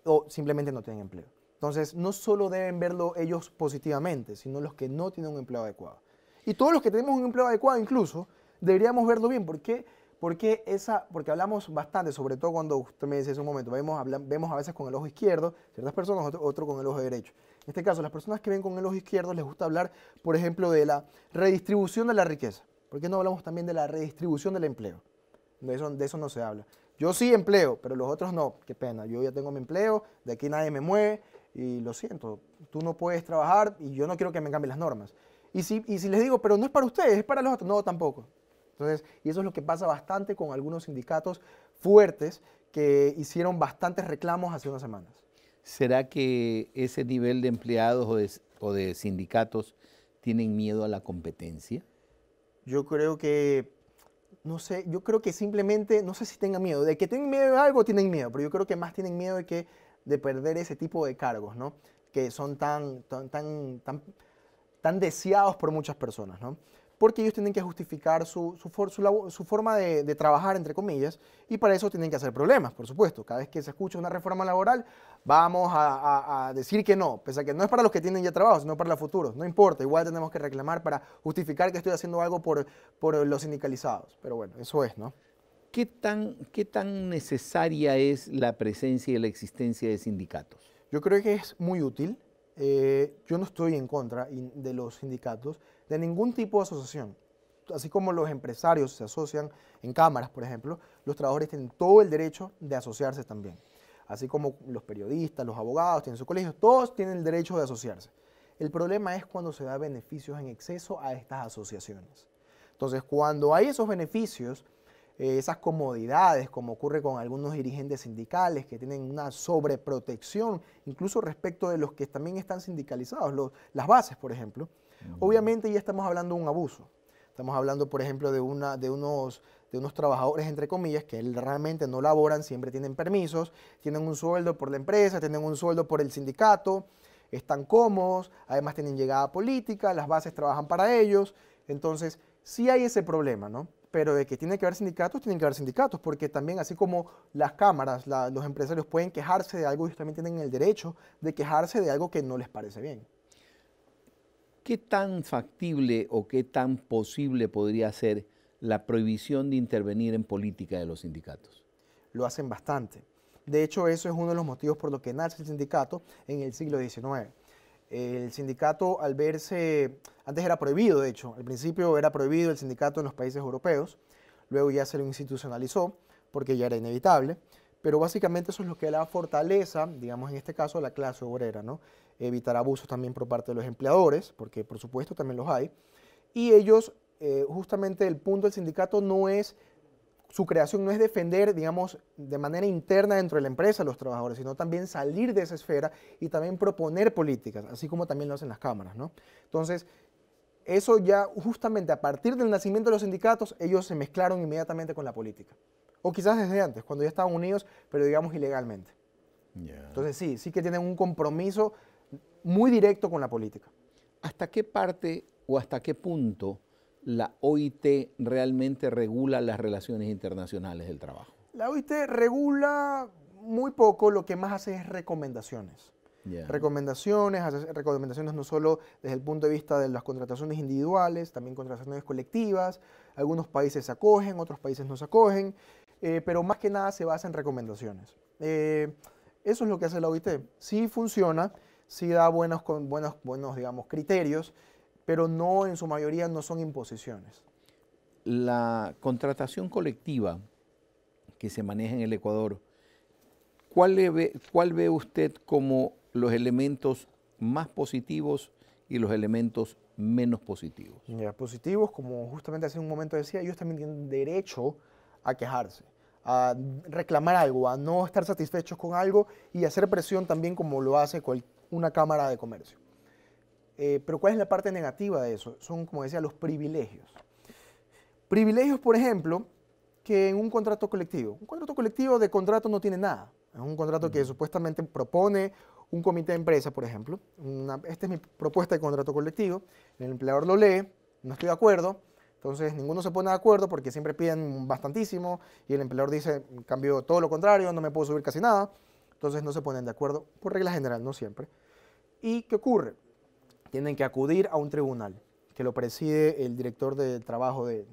o simplemente no tienen empleo. Entonces, no solo deben verlo ellos positivamente, sino los que no tienen un empleo adecuado. Y todos los que tenemos un empleo adecuado incluso, deberíamos verlo bien. ¿Por qué? Porque, esa, porque hablamos bastante, sobre todo cuando usted me dice hace un momento, vemos, a veces con el ojo izquierdo, ciertas personas, otros con el ojo derecho. En este caso, las personas que ven con el ojo izquierdo les gusta hablar, por ejemplo, de la redistribución de la riqueza. ¿Por qué no hablamos también de la redistribución del empleo? de eso no se habla. Yo sí empleo, pero los otros no. Qué pena, yo ya tengo mi empleo, de aquí nadie me mueve, y lo siento, tú no puedes trabajar y yo no quiero que me cambien las normas. Y si, si les digo, pero no es para ustedes, es para los otros, no, tampoco. Entonces, y eso es lo que pasa bastante con algunos sindicatos fuertes que hicieron bastantes reclamos hace unas semanas. ¿Será que ese nivel de empleados o de, sindicatos tienen miedo a la competencia? Yo creo que, no sé, yo creo que simplemente, no sé si tengan miedo, de que tengan miedo de algo tienen miedo, pero yo creo que más tienen miedo de que de perder ese tipo de cargos, ¿no? Que son tan, tan, tan, tan, deseados por muchas personas, ¿no? Porque ellos tienen que justificar su, su, forma de, trabajar, entre comillas, y para eso tienen que hacer problemas, por supuesto. Cada vez que se escucha una reforma laboral, vamos a, decir que no, pese a que no es para los que tienen ya trabajo, sino para los futuros. No importa, igual tenemos que reclamar para justificar que estoy haciendo algo por, por los sindicalizados. Pero bueno, eso es, ¿no? ¿Qué tan, ¿Qué tan necesaria es la presencia y la existencia de sindicatos? Yo creo que es muy útil. Eh, yo no estoy en contra de los sindicatos, de ningún tipo de asociación. Así como los empresarios se asocian en cámaras, por ejemplo, los trabajadores tienen todo el derecho de asociarse también. Así como los periodistas, los abogados tienen su colegio, todos tienen el derecho de asociarse. El problema es cuando se da beneficios en exceso a estas asociaciones. Entonces, cuando hay esos beneficios, eh, esas comodidades, como ocurre con algunos dirigentes sindicales que tienen una sobreprotección, incluso respecto de los que también están sindicalizados, las bases, por ejemplo. Obviamente ya estamos hablando de un abuso. Estamos hablando, por ejemplo, de, una, de unos de unos trabajadores, entre comillas, que realmente no laboran, siempre tienen permisos, tienen un sueldo por la empresa, tienen un sueldo por el sindicato, están cómodos, además tienen llegada política, las bases trabajan para ellos. Entonces, sí hay ese problema, ¿no? pero de que tiene que haber sindicatos, tienen que haber sindicatos, porque también así como las cámaras, los empresarios pueden quejarse de algo, y también tienen el derecho de quejarse de algo que no les parece bien. ¿Qué tan factible o qué tan posible podría ser la prohibición de intervenir en política de los sindicatos? Lo hacen bastante. De hecho, eso es uno de los motivos por los que nace el sindicato en el siglo XIX. El sindicato al verse, antes era prohibido de hecho, al principio era prohibido el sindicato en los países europeos, luego ya se lo institucionalizó porque ya era inevitable, pero básicamente eso es lo que la fortaleza, digamos en este caso, la clase obrera, ¿no? Evitar abusos también por parte de los empleadores, porque por supuesto también los hay, y ellos, eh, justamente el punto del sindicato no es su creación no es defender, digamos, de manera interna dentro de la empresa a los trabajadores, sino también salir de esa esfera y también proponer políticas, así como también lo hacen las cámaras, ¿no? Entonces, eso ya justamente a partir del nacimiento de los sindicatos, ellos se mezclaron inmediatamente con la política. O quizás desde antes, cuando ya estaban unidos, pero digamos ilegalmente. Entonces sí, sí que tienen un compromiso muy directo con la política. ¿Hasta qué parte o hasta qué punto la OIT realmente regula las relaciones internacionales del trabajo? La OIT regula muy poco, lo que más hace es recomendaciones. Recomendaciones, recomendaciones no solo desde el punto de vista de las contrataciones individuales, también contrataciones colectivas. Algunos países se acogen, otros países no se acogen, eh, pero más que nada se basa en recomendaciones. Eh, eso es lo que hace la OIT. Sí funciona, sí da buenos, buenos, criterios, pero no en su mayoría no son imposiciones. La contratación colectiva que se maneja en el Ecuador, ¿cuál, ve, cuál ve usted como los elementos más positivos y los elementos menos positivos. Los positivos, como justamente hace un momento decía, ellos también tienen derecho a quejarse, a reclamar algo, a no estar satisfechos con algo y hacer presión también como lo hace una cámara de comercio. Eh, pero ¿cuál es la parte negativa de eso? Son, como decía, los privilegios. Privilegios, por ejemplo, que en un contrato colectivo. Un contrato colectivo de contrato no tiene nada. Es un contrato que supuestamente propone un comité de empresa, por ejemplo. esta es mi propuesta de contrato colectivo. El empleador lo lee, no estoy de acuerdo. Entonces ninguno se pone de acuerdo porque siempre piden bastantísimo y el empleador dice, cambio todo lo contrario, no me puedo subir casi nada. Entonces no se ponen de acuerdo, por regla general, no siempre. ¿Y qué ocurre? tienen que acudir a un tribunal que lo preside el director de trabajo de,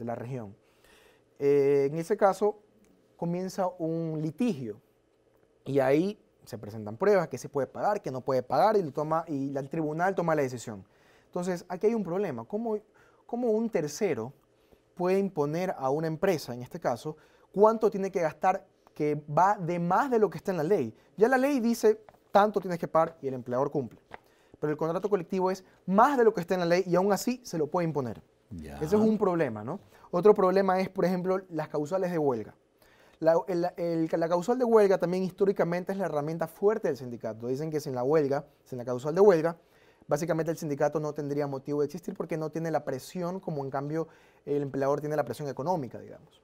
la región. Eh, en ese caso comienza un litigio y ahí se presentan pruebas, que se puede pagar, que no puede pagar y, el tribunal toma la decisión. Entonces, aquí hay un problema. ¿Cómo un tercero puede imponer a una empresa, en este caso, cuánto tiene que gastar que va de más de lo que está en la ley? Ya la ley dice tanto tienes que pagar y el empleador cumple pero el contrato colectivo es más de lo que está en la ley y aún así se lo puede imponer. Eso Ese es un problema, ¿no? Otro problema es, por ejemplo, las causales de huelga. La, la, causal de huelga también históricamente es la herramienta fuerte del sindicato. Dicen que sin la huelga, sin la causal de huelga, básicamente el sindicato no tendría motivo de existir porque no tiene la presión como en cambio el empleador tiene la presión económica, digamos.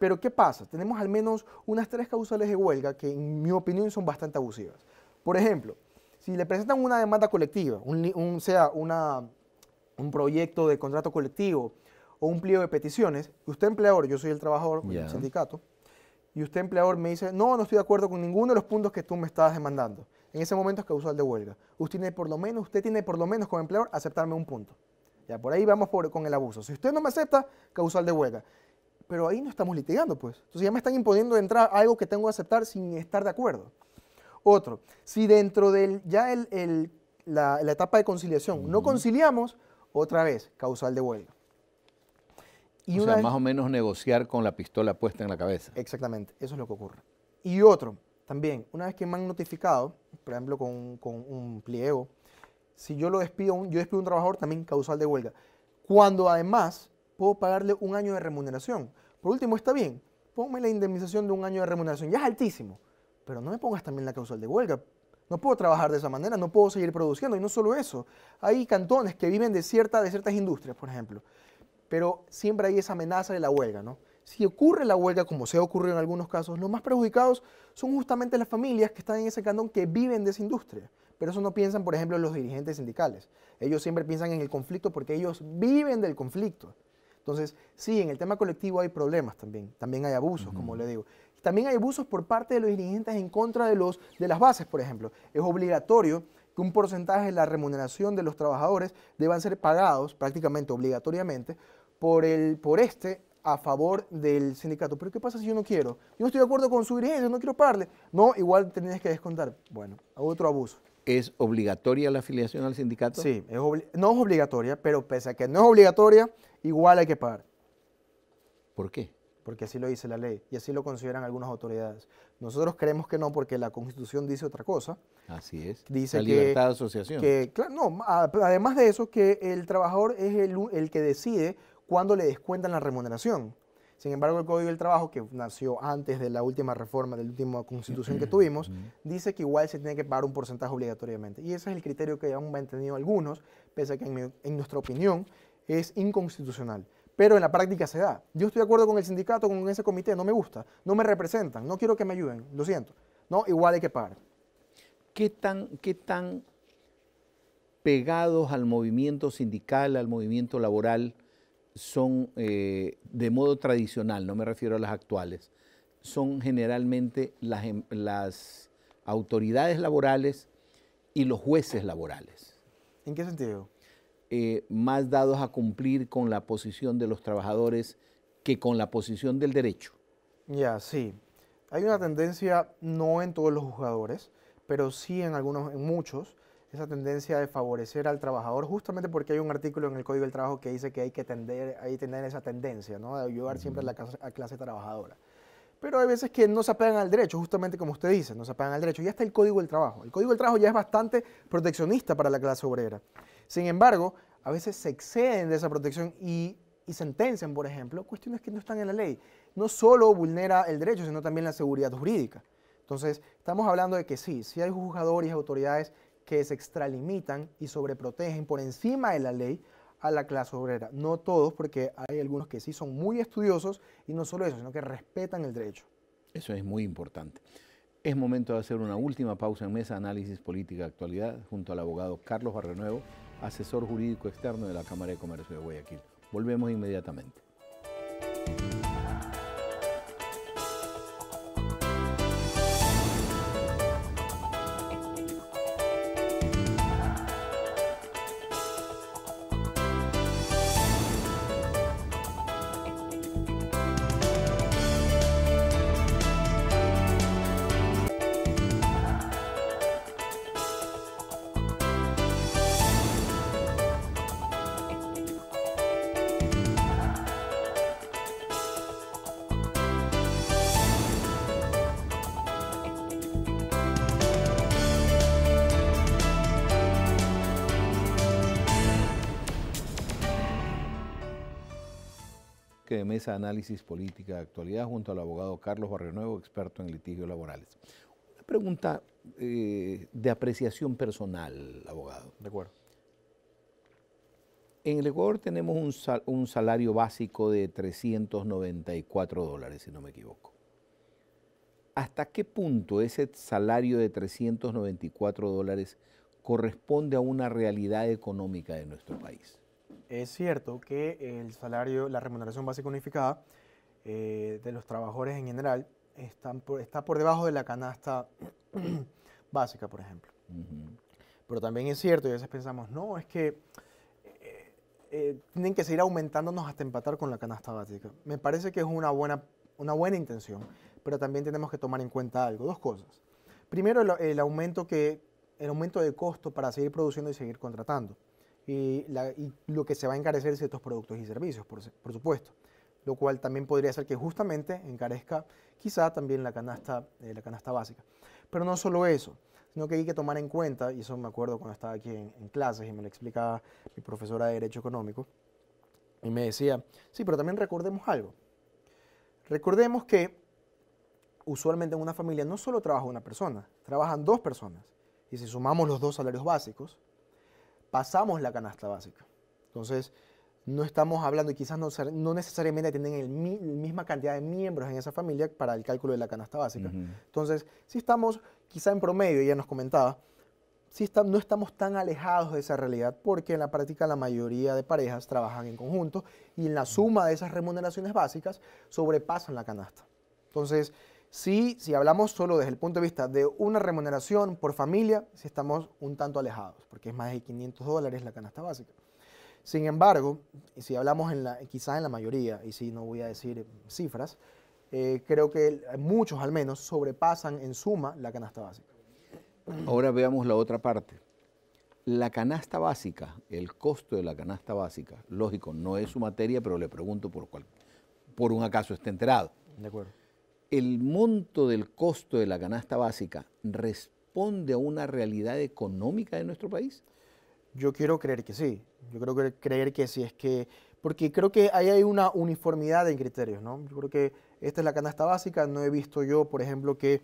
Pero ¿qué pasa? Tenemos al menos unas tres causales de huelga que en mi opinión son bastante abusivas. Por ejemplo, si le presentan una demanda colectiva, un, sea una, un proyecto de contrato colectivo o un pliego de peticiones, usted empleador, yo soy el trabajador del sindicato, y usted empleador me dice, no, no estoy de acuerdo con ninguno de los puntos que tú me estabas demandando. En ese momento es causal de huelga. Usted tiene por lo menos, usted tiene por lo menos como empleador aceptarme un punto. Ya, por ahí vamos con el abuso. Si usted no me acepta, causal de huelga. Pero ahí no estamos litigando, pues. Entonces ya me están imponiendo entrar algo que tengo que aceptar sin estar de acuerdo. Otro, si dentro de ya el, la, etapa de conciliación no conciliamos, otra vez, causal de huelga. Y o una sea, más o menos negociar con la pistola puesta en la cabeza. Exactamente, eso es lo que ocurre. Y otro, también, una vez que me han notificado, por ejemplo, con, un pliego, si yo lo despido, yo despido a un trabajador, también causal de huelga. Cuando además puedo pagarle un año de remuneración. Por último, está bien, ponme la indemnización de un año de remuneración, ya es altísimo pero no me pongas también la causal de huelga. No puedo trabajar de esa manera, no puedo seguir produciendo. Y no solo eso, hay cantones que viven de, cierta, de ciertas industrias, por ejemplo. Pero siempre hay esa amenaza de la huelga, ¿no? Si ocurre la huelga, como se ha ocurrido en algunos casos, los más perjudicados son justamente las familias que están en ese cantón que viven de esa industria. Pero eso no piensan, por ejemplo, los dirigentes sindicales. Ellos siempre piensan en el conflicto porque ellos viven del conflicto. Entonces, sí, en el tema colectivo hay problemas también, también hay abusos, como le digo. También hay abusos por parte de los dirigentes en contra de, los, de las bases, por ejemplo. Es obligatorio que un porcentaje de la remuneración de los trabajadores deban ser pagados prácticamente obligatoriamente por, el, por este a favor del sindicato. Pero ¿qué pasa si yo no quiero? Yo no estoy de acuerdo con su dirigencia, no quiero pagarle. No, igual tendrías que descontar. Bueno, otro abuso. ¿Es obligatoria la afiliación al sindicato? Sí, no es obligatoria, pero pese a que no es obligatoria, igual hay que pagar. ¿Por qué? porque así lo dice la ley y así lo consideran algunas autoridades. Nosotros creemos que no, porque la Constitución dice otra cosa. Así es. Dice la libertad de asociación. no, además de eso, que el trabajador es el, que decide cuándo le descuentan la remuneración. Sin embargo, el Código del Trabajo, que nació antes de la última reforma, de la última constitución que tuvimos, dice que igual se tiene que pagar un porcentaje obligatoriamente. Y ese es el criterio que han mantenido algunos, pese a que en nuestra opinión es inconstitucional pero en la práctica se da. Yo estoy de acuerdo con el sindicato, con ese comité, no me gusta, no me representan, no quiero que me ayuden, lo siento. No, igual hay que pagar. ¿Qué tan, qué tan pegados al movimiento sindical, al movimiento laboral, son eh, de modo tradicional, no me refiero a las actuales, son generalmente las em, autoridades laborales y los jueces laborales? ¿En qué sentido? Eh, más dados a cumplir con la posición de los trabajadores que con la posición del derecho. Ya, sí. Hay una tendencia, no en todos los jugadores, pero sí en algunos, en muchos, esa tendencia de favorecer al trabajador, justamente porque hay un artículo en el Código del Trabajo que dice que hay que tender, tener esa tendencia, ¿no? De ayudar siempre a la clase, clase trabajadora. Pero hay veces que no se apegan al derecho, justamente como usted dice, no se apegan al derecho. Ya está el Código del Trabajo. El Código del Trabajo ya es bastante proteccionista para la clase obrera. Sin embargo, a veces se exceden de esa protección y, y sentencian, por ejemplo, cuestiones que no están en la ley. No solo vulnera el derecho, sino también la seguridad jurídica. Entonces, estamos hablando de que sí, sí hay juzgadores y autoridades que se extralimitan y sobreprotegen por encima de la ley a la clase obrera. No todos, porque hay algunos que sí son muy estudiosos y no solo eso, sino que respetan el derecho. Eso es muy importante. Es momento de hacer una última pausa en Mesa Análisis Política Actualidad junto al abogado Carlos Barrenuevo asesor jurídico externo de la Cámara de Comercio de Guayaquil. Volvemos inmediatamente. Análisis Política de Actualidad junto al abogado Carlos Nuevo, experto en litigios laborales. Una pregunta eh, de apreciación personal, abogado. De acuerdo. En el Ecuador tenemos un, un salario básico de 394 dólares, si no me equivoco. ¿Hasta qué punto ese salario de 394 dólares corresponde a una realidad económica de nuestro país? Es cierto que el salario, la remuneración básica unificada eh, de los trabajadores en general está por debajo de la canasta básica, por ejemplo. Pero también es cierto, y a veces pensamos, no, es que eh, eh, tienen que seguir aumentándonos hasta empatar con la canasta básica. Me parece que es una buena, una buena intención, pero también tenemos que tomar en cuenta algo, dos cosas. Primero, el aumento, que, el aumento de costo para seguir produciendo y seguir contratando y, lo que se va a encarecer estos productos y servicios, por, supuesto lo cual también podría ser que justamente encarezca quizá también la canasta, eh, la canasta básica. Pero no solo eso, sino que hay que tomar en cuenta, y eso me acuerdo cuando estaba aquí en, clases y me lo explicaba mi profesora de Derecho Económico, y me decía, sí, pero también recordemos algo. Recordemos que usualmente en una familia no solo trabaja una persona, trabajan dos personas. Y si sumamos los dos salarios básicos, pasamos la canasta básica. Entonces, no estamos hablando y quizás no, no necesariamente tienen el, la misma cantidad de miembros en esa familia para el cálculo de la canasta básica. Entonces, si estamos quizá en promedio, ella nos comentaba, si está, no estamos tan alejados de esa realidad porque en la práctica la mayoría de parejas trabajan en conjunto y en la suma de esas remuneraciones básicas sobrepasan la canasta. Entonces, si, hablamos solo desde el punto de vista de una remuneración por familia, si estamos un tanto alejados, porque es más de 500 dólares la canasta básica. Sin embargo, si hablamos en la, quizás en la mayoría, y si no voy a decir cifras, eh, creo que muchos al menos sobrepasan en suma la canasta básica. Ahora veamos la otra parte. La canasta básica, el costo de la canasta básica, lógico, no es su materia, pero le pregunto por cuál, por un acaso esté enterado. De acuerdo el monto del costo de la canasta básica responde a una realidad económica de nuestro país? Yo quiero creer que sí. Yo creo que creer que sí. Es que, porque creo que ahí hay una uniformidad en criterios, ¿no? Yo creo que esta es la canasta básica. No he visto yo, por ejemplo, que,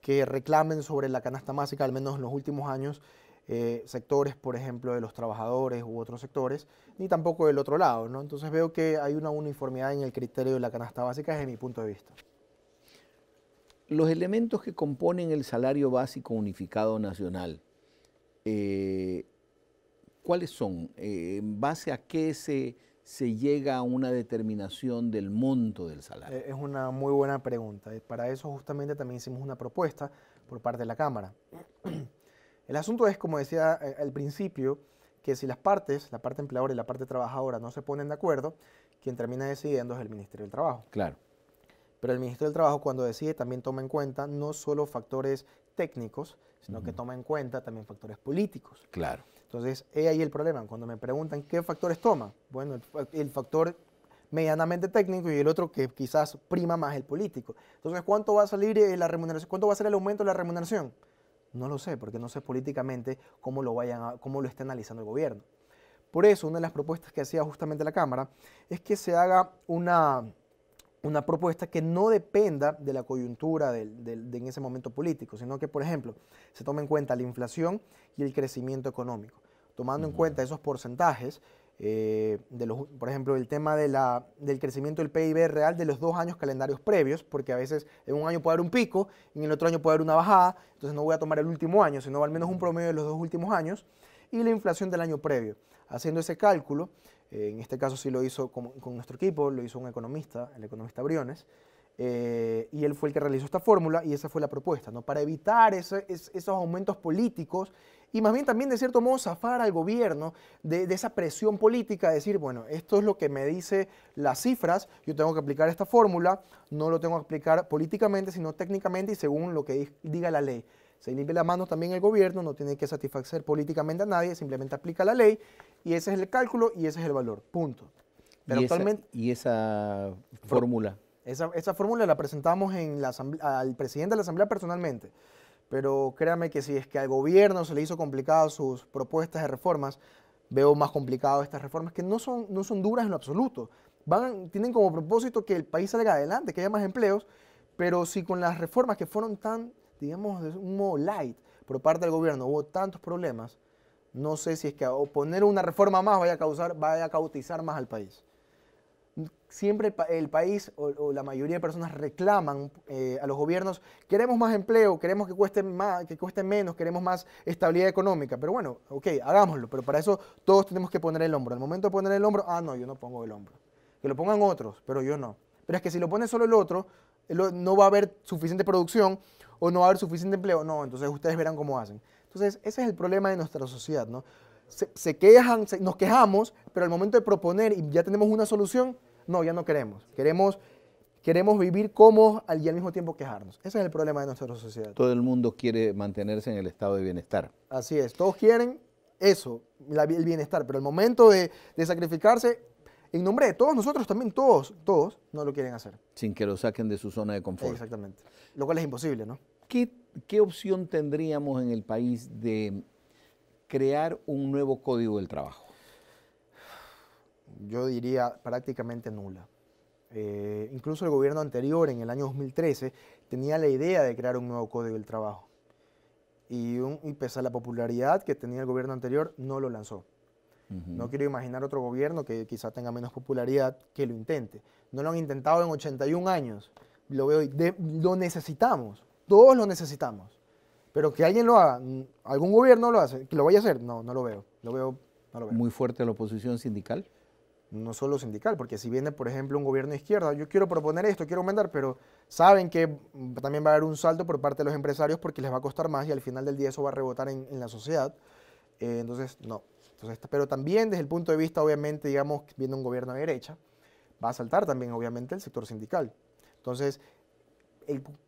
que reclamen sobre la canasta básica, al menos en los últimos años, eh, sectores, por ejemplo, de los trabajadores u otros sectores, ni tampoco del otro lado, ¿no? Entonces veo que hay una uniformidad en el criterio de la canasta básica desde mi punto de vista los elementos que componen el salario básico unificado nacional, eh, ¿cuáles son? Eh, ¿En base a qué se, se llega a una determinación del monto del salario? Eh, es una muy buena pregunta. Para eso justamente también hicimos una propuesta por parte de la Cámara. El asunto es, como decía al principio, que si las partes, la parte empleadora y la parte trabajadora, no se ponen de acuerdo, quien termina decidiendo es el Ministerio del Trabajo. Claro. Pero el Ministerio del Trabajo cuando decide también toma en cuenta no solo factores técnicos, sino que toma en cuenta también factores políticos. Claro. Entonces, es ahí el problema. Cuando me preguntan qué factores toma, bueno, el, factor medianamente técnico y el otro que quizás prima más el político. Entonces, ¿cuánto va a salir eh, la remuneración? ¿Cuánto va a ser el aumento de la remuneración? No lo sé, porque no sé políticamente cómo lo, vayan cómo lo está analizando el gobierno. Por eso, una de las propuestas que hacía justamente la Cámara es que se haga una, una propuesta que no dependa de la coyuntura en ese momento político, sino que, por ejemplo, se tome en cuenta la inflación y el crecimiento económico. Tomando en cuenta esos porcentajes, eh, de los, por ejemplo, el tema de la, del crecimiento del PIB real de los dos años calendarios previos, porque a veces en un año puede haber un pico y en el otro año puede haber una bajada, entonces no voy a tomar el último año, sino al menos un promedio de los dos últimos años, y la inflación del año previo. Haciendo ese cálculo, eh, en este caso sí lo hizo con, nuestro equipo, lo hizo un economista, el economista Briones, eh, y él fue el que realizó esta fórmula y esa fue la propuesta, ¿no? Para evitar esos aumentos políticos y más bien también de cierto modo zafar al gobierno de, esa presión política, decir, bueno, esto es lo que me dice las cifras, yo tengo que aplicar esta fórmula, no lo tengo que aplicar políticamente, sino técnicamente y según lo que diga la ley se inhibe las manos también el gobierno, no tiene que satisfacer políticamente a nadie, simplemente aplica la ley y ese es el cálculo y ese es el valor, punto. ¿Y Esa, fórmula? Esa, fórmula la presentamos en la al presidente de la Asamblea personalmente, pero créame que si es que al gobierno se le hizo complicado sus propuestas de reformas, veo más complicado estas reformas que no son, no son duras en lo absoluto. Van, tienen como propósito que el país salga adelante, que haya más empleos, pero si con las reformas que fueron tan digamos, de un modo light por parte del gobierno, hubo tantos problemas, no sé si es que poner una reforma más vaya a causar, vaya a cautizar más al país. Siempre el, país o, la mayoría de personas reclaman eh, a los gobiernos, queremos más empleo, queremos que cueste, más, que cueste menos, queremos más estabilidad económica, pero bueno, ok, hagámoslo, pero para eso todos tenemos que poner el hombro. Al momento de poner el hombro, ah, no, yo no pongo el hombro. Que lo pongan otros, pero yo no. Pero es que si lo pone solo el otro, no va a haber suficiente producción o no va a haber suficiente empleo. No, entonces ustedes verán cómo hacen. Entonces, ese es el problema de nuestra sociedad, ¿no? Se, quejan, nos quejamos, pero al momento de proponer y ya tenemos una solución, no, ya no queremos. Queremos, queremos vivir como y al mismo tiempo quejarnos. Ese es el problema de nuestra sociedad. Todo el mundo quiere mantenerse en el estado de bienestar. Así es, todos quieren eso, el bienestar, pero el momento de, de sacrificarse, en nombre de todos nosotros también, todos, todos no lo quieren hacer. Sin que lo saquen de su zona de confort. Exactamente. Lo cual es imposible, ¿no? ¿Qué, opción tendríamos en el país de crear un nuevo código del trabajo? Yo diría prácticamente nula. Eh, incluso el gobierno anterior, en el año 2013, tenía la idea de crear un nuevo código del trabajo. Y, un, y pese a la popularidad que tenía el gobierno anterior, no lo lanzó. No quiero imaginar otro gobierno que quizá tenga menos popularidad que lo intente. No lo han intentado en 81 años. Lo veo, lo necesitamos, todos lo necesitamos. Pero que alguien lo haga, algún gobierno lo hace, que lo vaya a hacer, no, no lo veo. Lo veo, Muy fuerte la oposición sindical. No solo sindical, porque si viene, por ejemplo, un gobierno de izquierda, yo quiero proponer esto, quiero aumentar, pero saben que mm, también va a haber un salto por parte de los empresarios porque les va a costar más y al final del día eso va a rebotar en, la sociedad. Eh, entonces, no, pero también desde el punto de vista, obviamente, digamos, viendo un gobierno de derecha, va a saltar también, obviamente, el sector sindical. Entonces,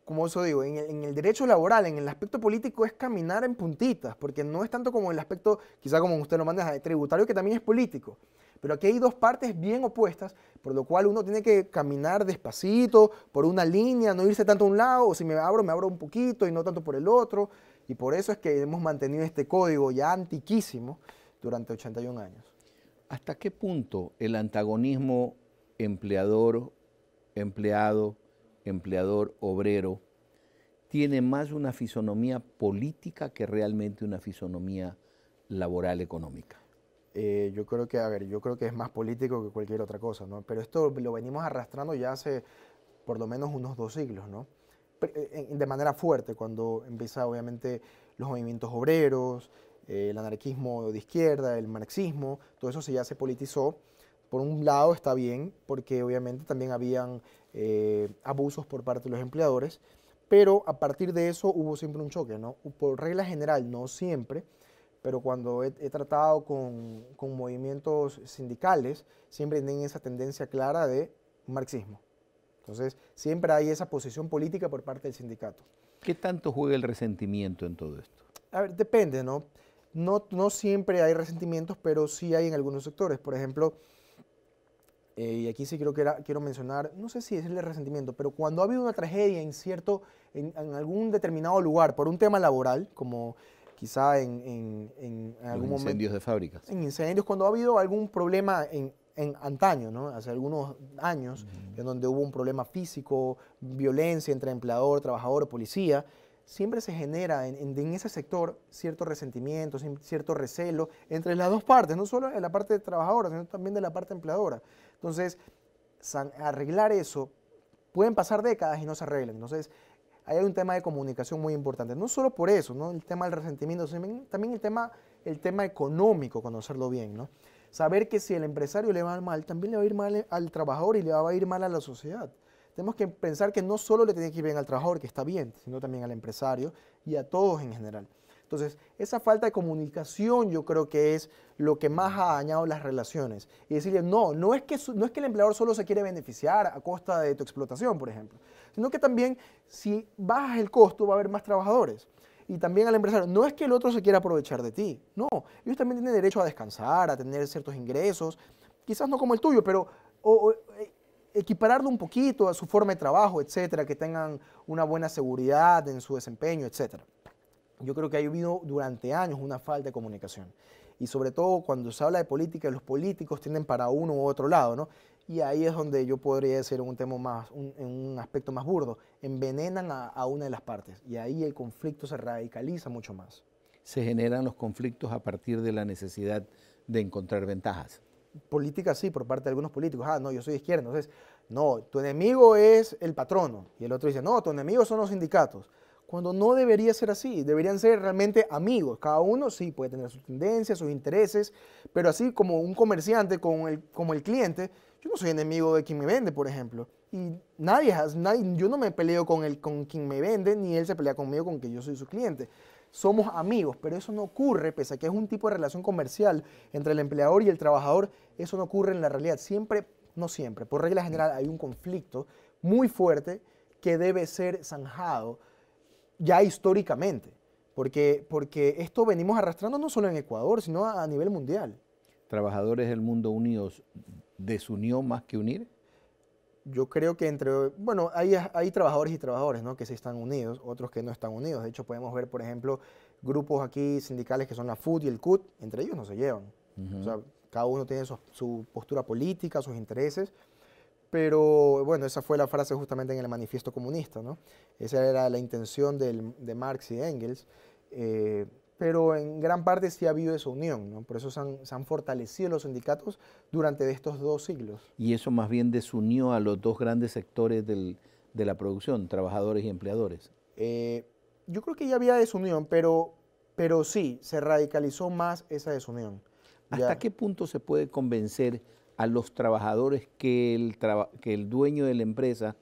como eso digo, en el, derecho laboral, en el aspecto político es caminar en puntitas, porque no es tanto como el aspecto, quizá como usted lo manda tributario, que también es político. Pero aquí hay dos partes bien opuestas, por lo cual uno tiene que caminar despacito, por una línea, no irse tanto a un lado, o si me abro, me abro un poquito y no tanto por el otro. Y por eso es que hemos mantenido este código ya antiquísimo, durante 81 años. ¿Hasta qué punto el antagonismo empleador, empleado, empleador, obrero, tiene más una fisonomía política que realmente una fisonomía laboral económica? Eh, yo creo que, a ver, yo creo que es más político que cualquier otra cosa, ¿no? Pero esto lo venimos arrastrando ya hace por lo menos unos dos siglos, ¿no? Eh, de manera fuerte, cuando empieza obviamente los movimientos obreros, el anarquismo de izquierda, el marxismo, todo eso se ya se politizó. Por un lado está bien, porque obviamente también habían eh, abusos por parte de los empleadores, pero a partir de eso hubo siempre un choque, ¿no? Por regla general, no siempre, pero cuando he, tratado con, con, movimientos sindicales, siempre tienen esa tendencia clara de marxismo. Entonces, siempre hay esa posición política por parte del sindicato. ¿Qué tanto juega el resentimiento en todo esto? A ver, depende, ¿no? No, no siempre hay resentimientos, pero sí hay en algunos sectores. Por ejemplo, eh, y aquí sí quiero, quiero mencionar, no sé si es el resentimiento, pero cuando ha habido una tragedia en cierto, en, algún determinado lugar por un tema laboral, como quizá en, en, en en incendios de fábricas. En incendios, cuando ha habido algún problema en, antaño, ¿no? hace algunos años, en donde hubo un problema físico, violencia entre empleador, trabajador, policía, siempre se genera en, ese sector cierto resentimiento, cierto recelo entre las dos partes, no solo de la parte trabajadora, sino también de la parte empleadora. Entonces, arreglar eso, pueden pasar décadas y no se arreglan. Entonces, hay un tema de comunicación muy importante, no solo por eso, ¿no? el tema del resentimiento, sino también el tema, el tema económico, conocerlo bien. Saber que si el empresario le va mal, también le va a ir mal al trabajador y le va a ir mal a la sociedad tenemos que pensar que no solo le tiene que ir bien al trabajador, que está bien, sino también al empresario y a todos en general. Entonces, esa falta de comunicación yo creo que es lo que más ha dañado las relaciones. Y decirle, no, no es, que, no es que el empleador solo se quiere beneficiar a costa de tu explotación, por ejemplo, sino que también si bajas el costo va a haber más trabajadores. Y también al empresario, no es que el otro se quiera aprovechar de ti, no, ellos también tienen derecho a descansar, a tener ciertos ingresos, quizás no como el tuyo, pero eh, equipararlo un poquito a su forma de trabajo, etcétera, que tengan una buena seguridad en su desempeño, etcétera. Yo creo que ha habido durante años una falta de comunicación. Y sobre todo cuando se habla de política, los políticos tienen para uno u otro lado, ¿no? Y ahí es donde yo podría decir un tema más, un, aspecto más burdo, envenenan a una de las partes. Y ahí el conflicto se radicaliza mucho más. Se generan los conflictos a partir de la necesidad de encontrar ventajas política sí, por parte de algunos políticos. Ah, no, yo soy izquierda. Entonces, no, tu enemigo es el patrono. Y el otro dice, no, tu enemigo son los sindicatos. Cuando no debería ser así, deberían ser realmente amigos. Cada uno sí puede tener sus tendencias, sus intereses, pero así como un comerciante, con el, como el cliente, yo no soy enemigo de quien me vende, por ejemplo. Y nadie, nadie yo no me peleo con, el, con quien me vende, ni él se pelea conmigo con que yo soy su cliente somos amigos, pero eso no ocurre, pese a que es un tipo de relación comercial entre el empleador y el trabajador, eso no ocurre en la realidad. Siempre, no siempre, por regla general hay un conflicto muy fuerte que debe ser zanjado ya históricamente, porque, porque esto venimos arrastrando no solo en Ecuador, sino a, a nivel mundial. Trabajadores del mundo unidos, ¿desunió más que unir? yo creo que entre, bueno, hay, hay trabajadores y trabajadores, ¿no? Que sí están unidos, otros que no están unidos. De hecho, podemos ver, por ejemplo, grupos aquí sindicales que son la FUD y el CUT, entre ellos no se llevan. O sea, cada uno tiene su, su, postura política, sus intereses. Pero bueno, esa fue la frase justamente en el manifiesto comunista, ¿no? Esa era la intención del, de Marx y Engels. Eh, pero en gran parte sí ha habido esa unión, ¿no? por eso se han, fortalecido los sindicatos durante estos dos siglos. Y eso más bien desunió a los dos grandes sectores de la producción, trabajadores y empleadores. Eh, yo creo que ya había desunión, pero, pero sí, se radicalizó más esa desunión. ¿Hasta qué punto se puede convencer a los trabajadores que el, que el dueño de la empresa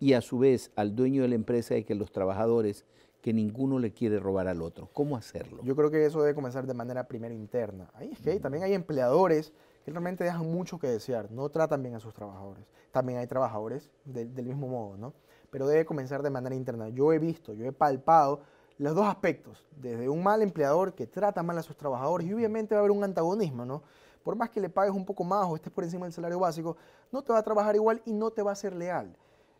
y a su vez al dueño de la empresa y que los trabajadores que ninguno le quiere robar al otro. ¿Cómo hacerlo? Yo creo que eso debe comenzar de manera primero interna. Ahí es que también hay empleadores que realmente dejan mucho que desear, no tratan bien a sus trabajadores. También hay trabajadores del mismo modo, ¿no? Pero debe comenzar de manera interna. Yo he visto, yo he palpado los dos aspectos, desde un mal empleador que trata mal a sus trabajadores y obviamente va a haber un antagonismo, ¿no? Por más que le pagues un poco más o estés por encima del salario básico, no te va a trabajar igual y no te va a ser leal.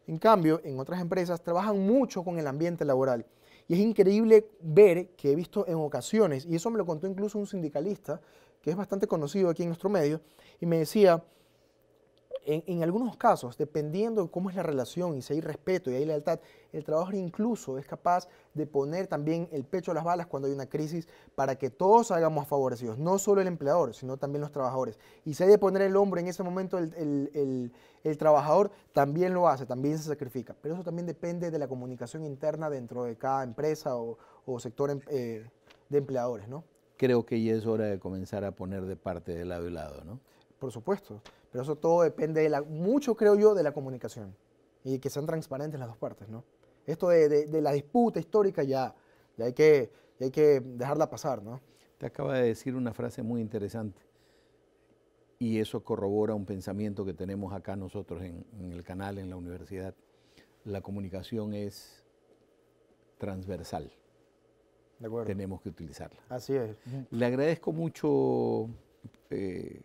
En cambio, en otras empresas trabajan mucho con el ambiente laboral y es increíble ver que he visto en ocasiones, y eso me lo contó incluso un sindicalista que es bastante conocido aquí en nuestro medio, y me decía, en, algunos casos, dependiendo de cómo es la relación y si hay respeto y hay lealtad, el trabajador incluso es capaz de poner también el pecho a las balas cuando hay una crisis para que todos salgamos favorecidos, no solo el empleador, sino también los trabajadores. Y si hay de poner el hombro en ese momento, el, trabajador también lo hace, también se sacrifica. Pero eso también depende de la comunicación interna dentro de cada empresa o, sector em, eh, de empleadores, ¿no? Creo que ya es hora de comenzar a poner de parte de lado y lado, ¿no? Por supuesto. Pero eso todo depende mucho creo yo, de la comunicación y que sean transparentes las dos partes, ¿no? Esto de, la disputa histórica ya, hay, que, hay que dejarla pasar, ¿no? Te acaba de decir una frase muy interesante y eso corrobora un pensamiento que tenemos acá nosotros en, el canal, en la universidad. La comunicación es transversal. Tenemos que utilizarla. Así es. Le agradezco mucho eh,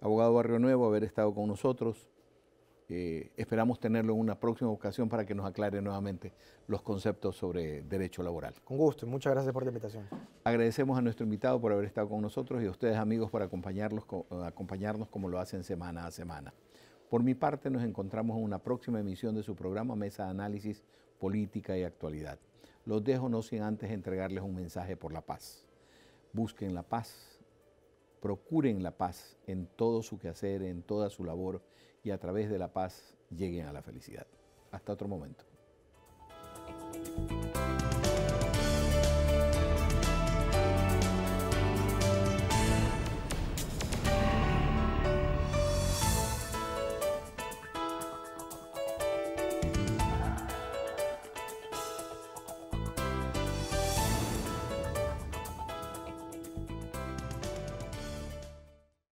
abogado Barrio Nuevo, haber estado con nosotros. Eh, esperamos tenerlo en una próxima ocasión para que nos aclare nuevamente los conceptos sobre derecho laboral. Con gusto y muchas gracias por la invitación. Agradecemos a nuestro invitado por haber estado con nosotros y a ustedes amigos por eh, acompañarnos como lo hacen semana a semana. Por mi parte nos encontramos en una próxima emisión de su programa Mesa de Análisis Política y Actualidad. Los dejo no sin antes entregarles un mensaje por la paz. Busquen la paz procuren la paz en todo su quehacer, en toda su labor y a través de la paz lleguen a la felicidad. Hasta otro momento.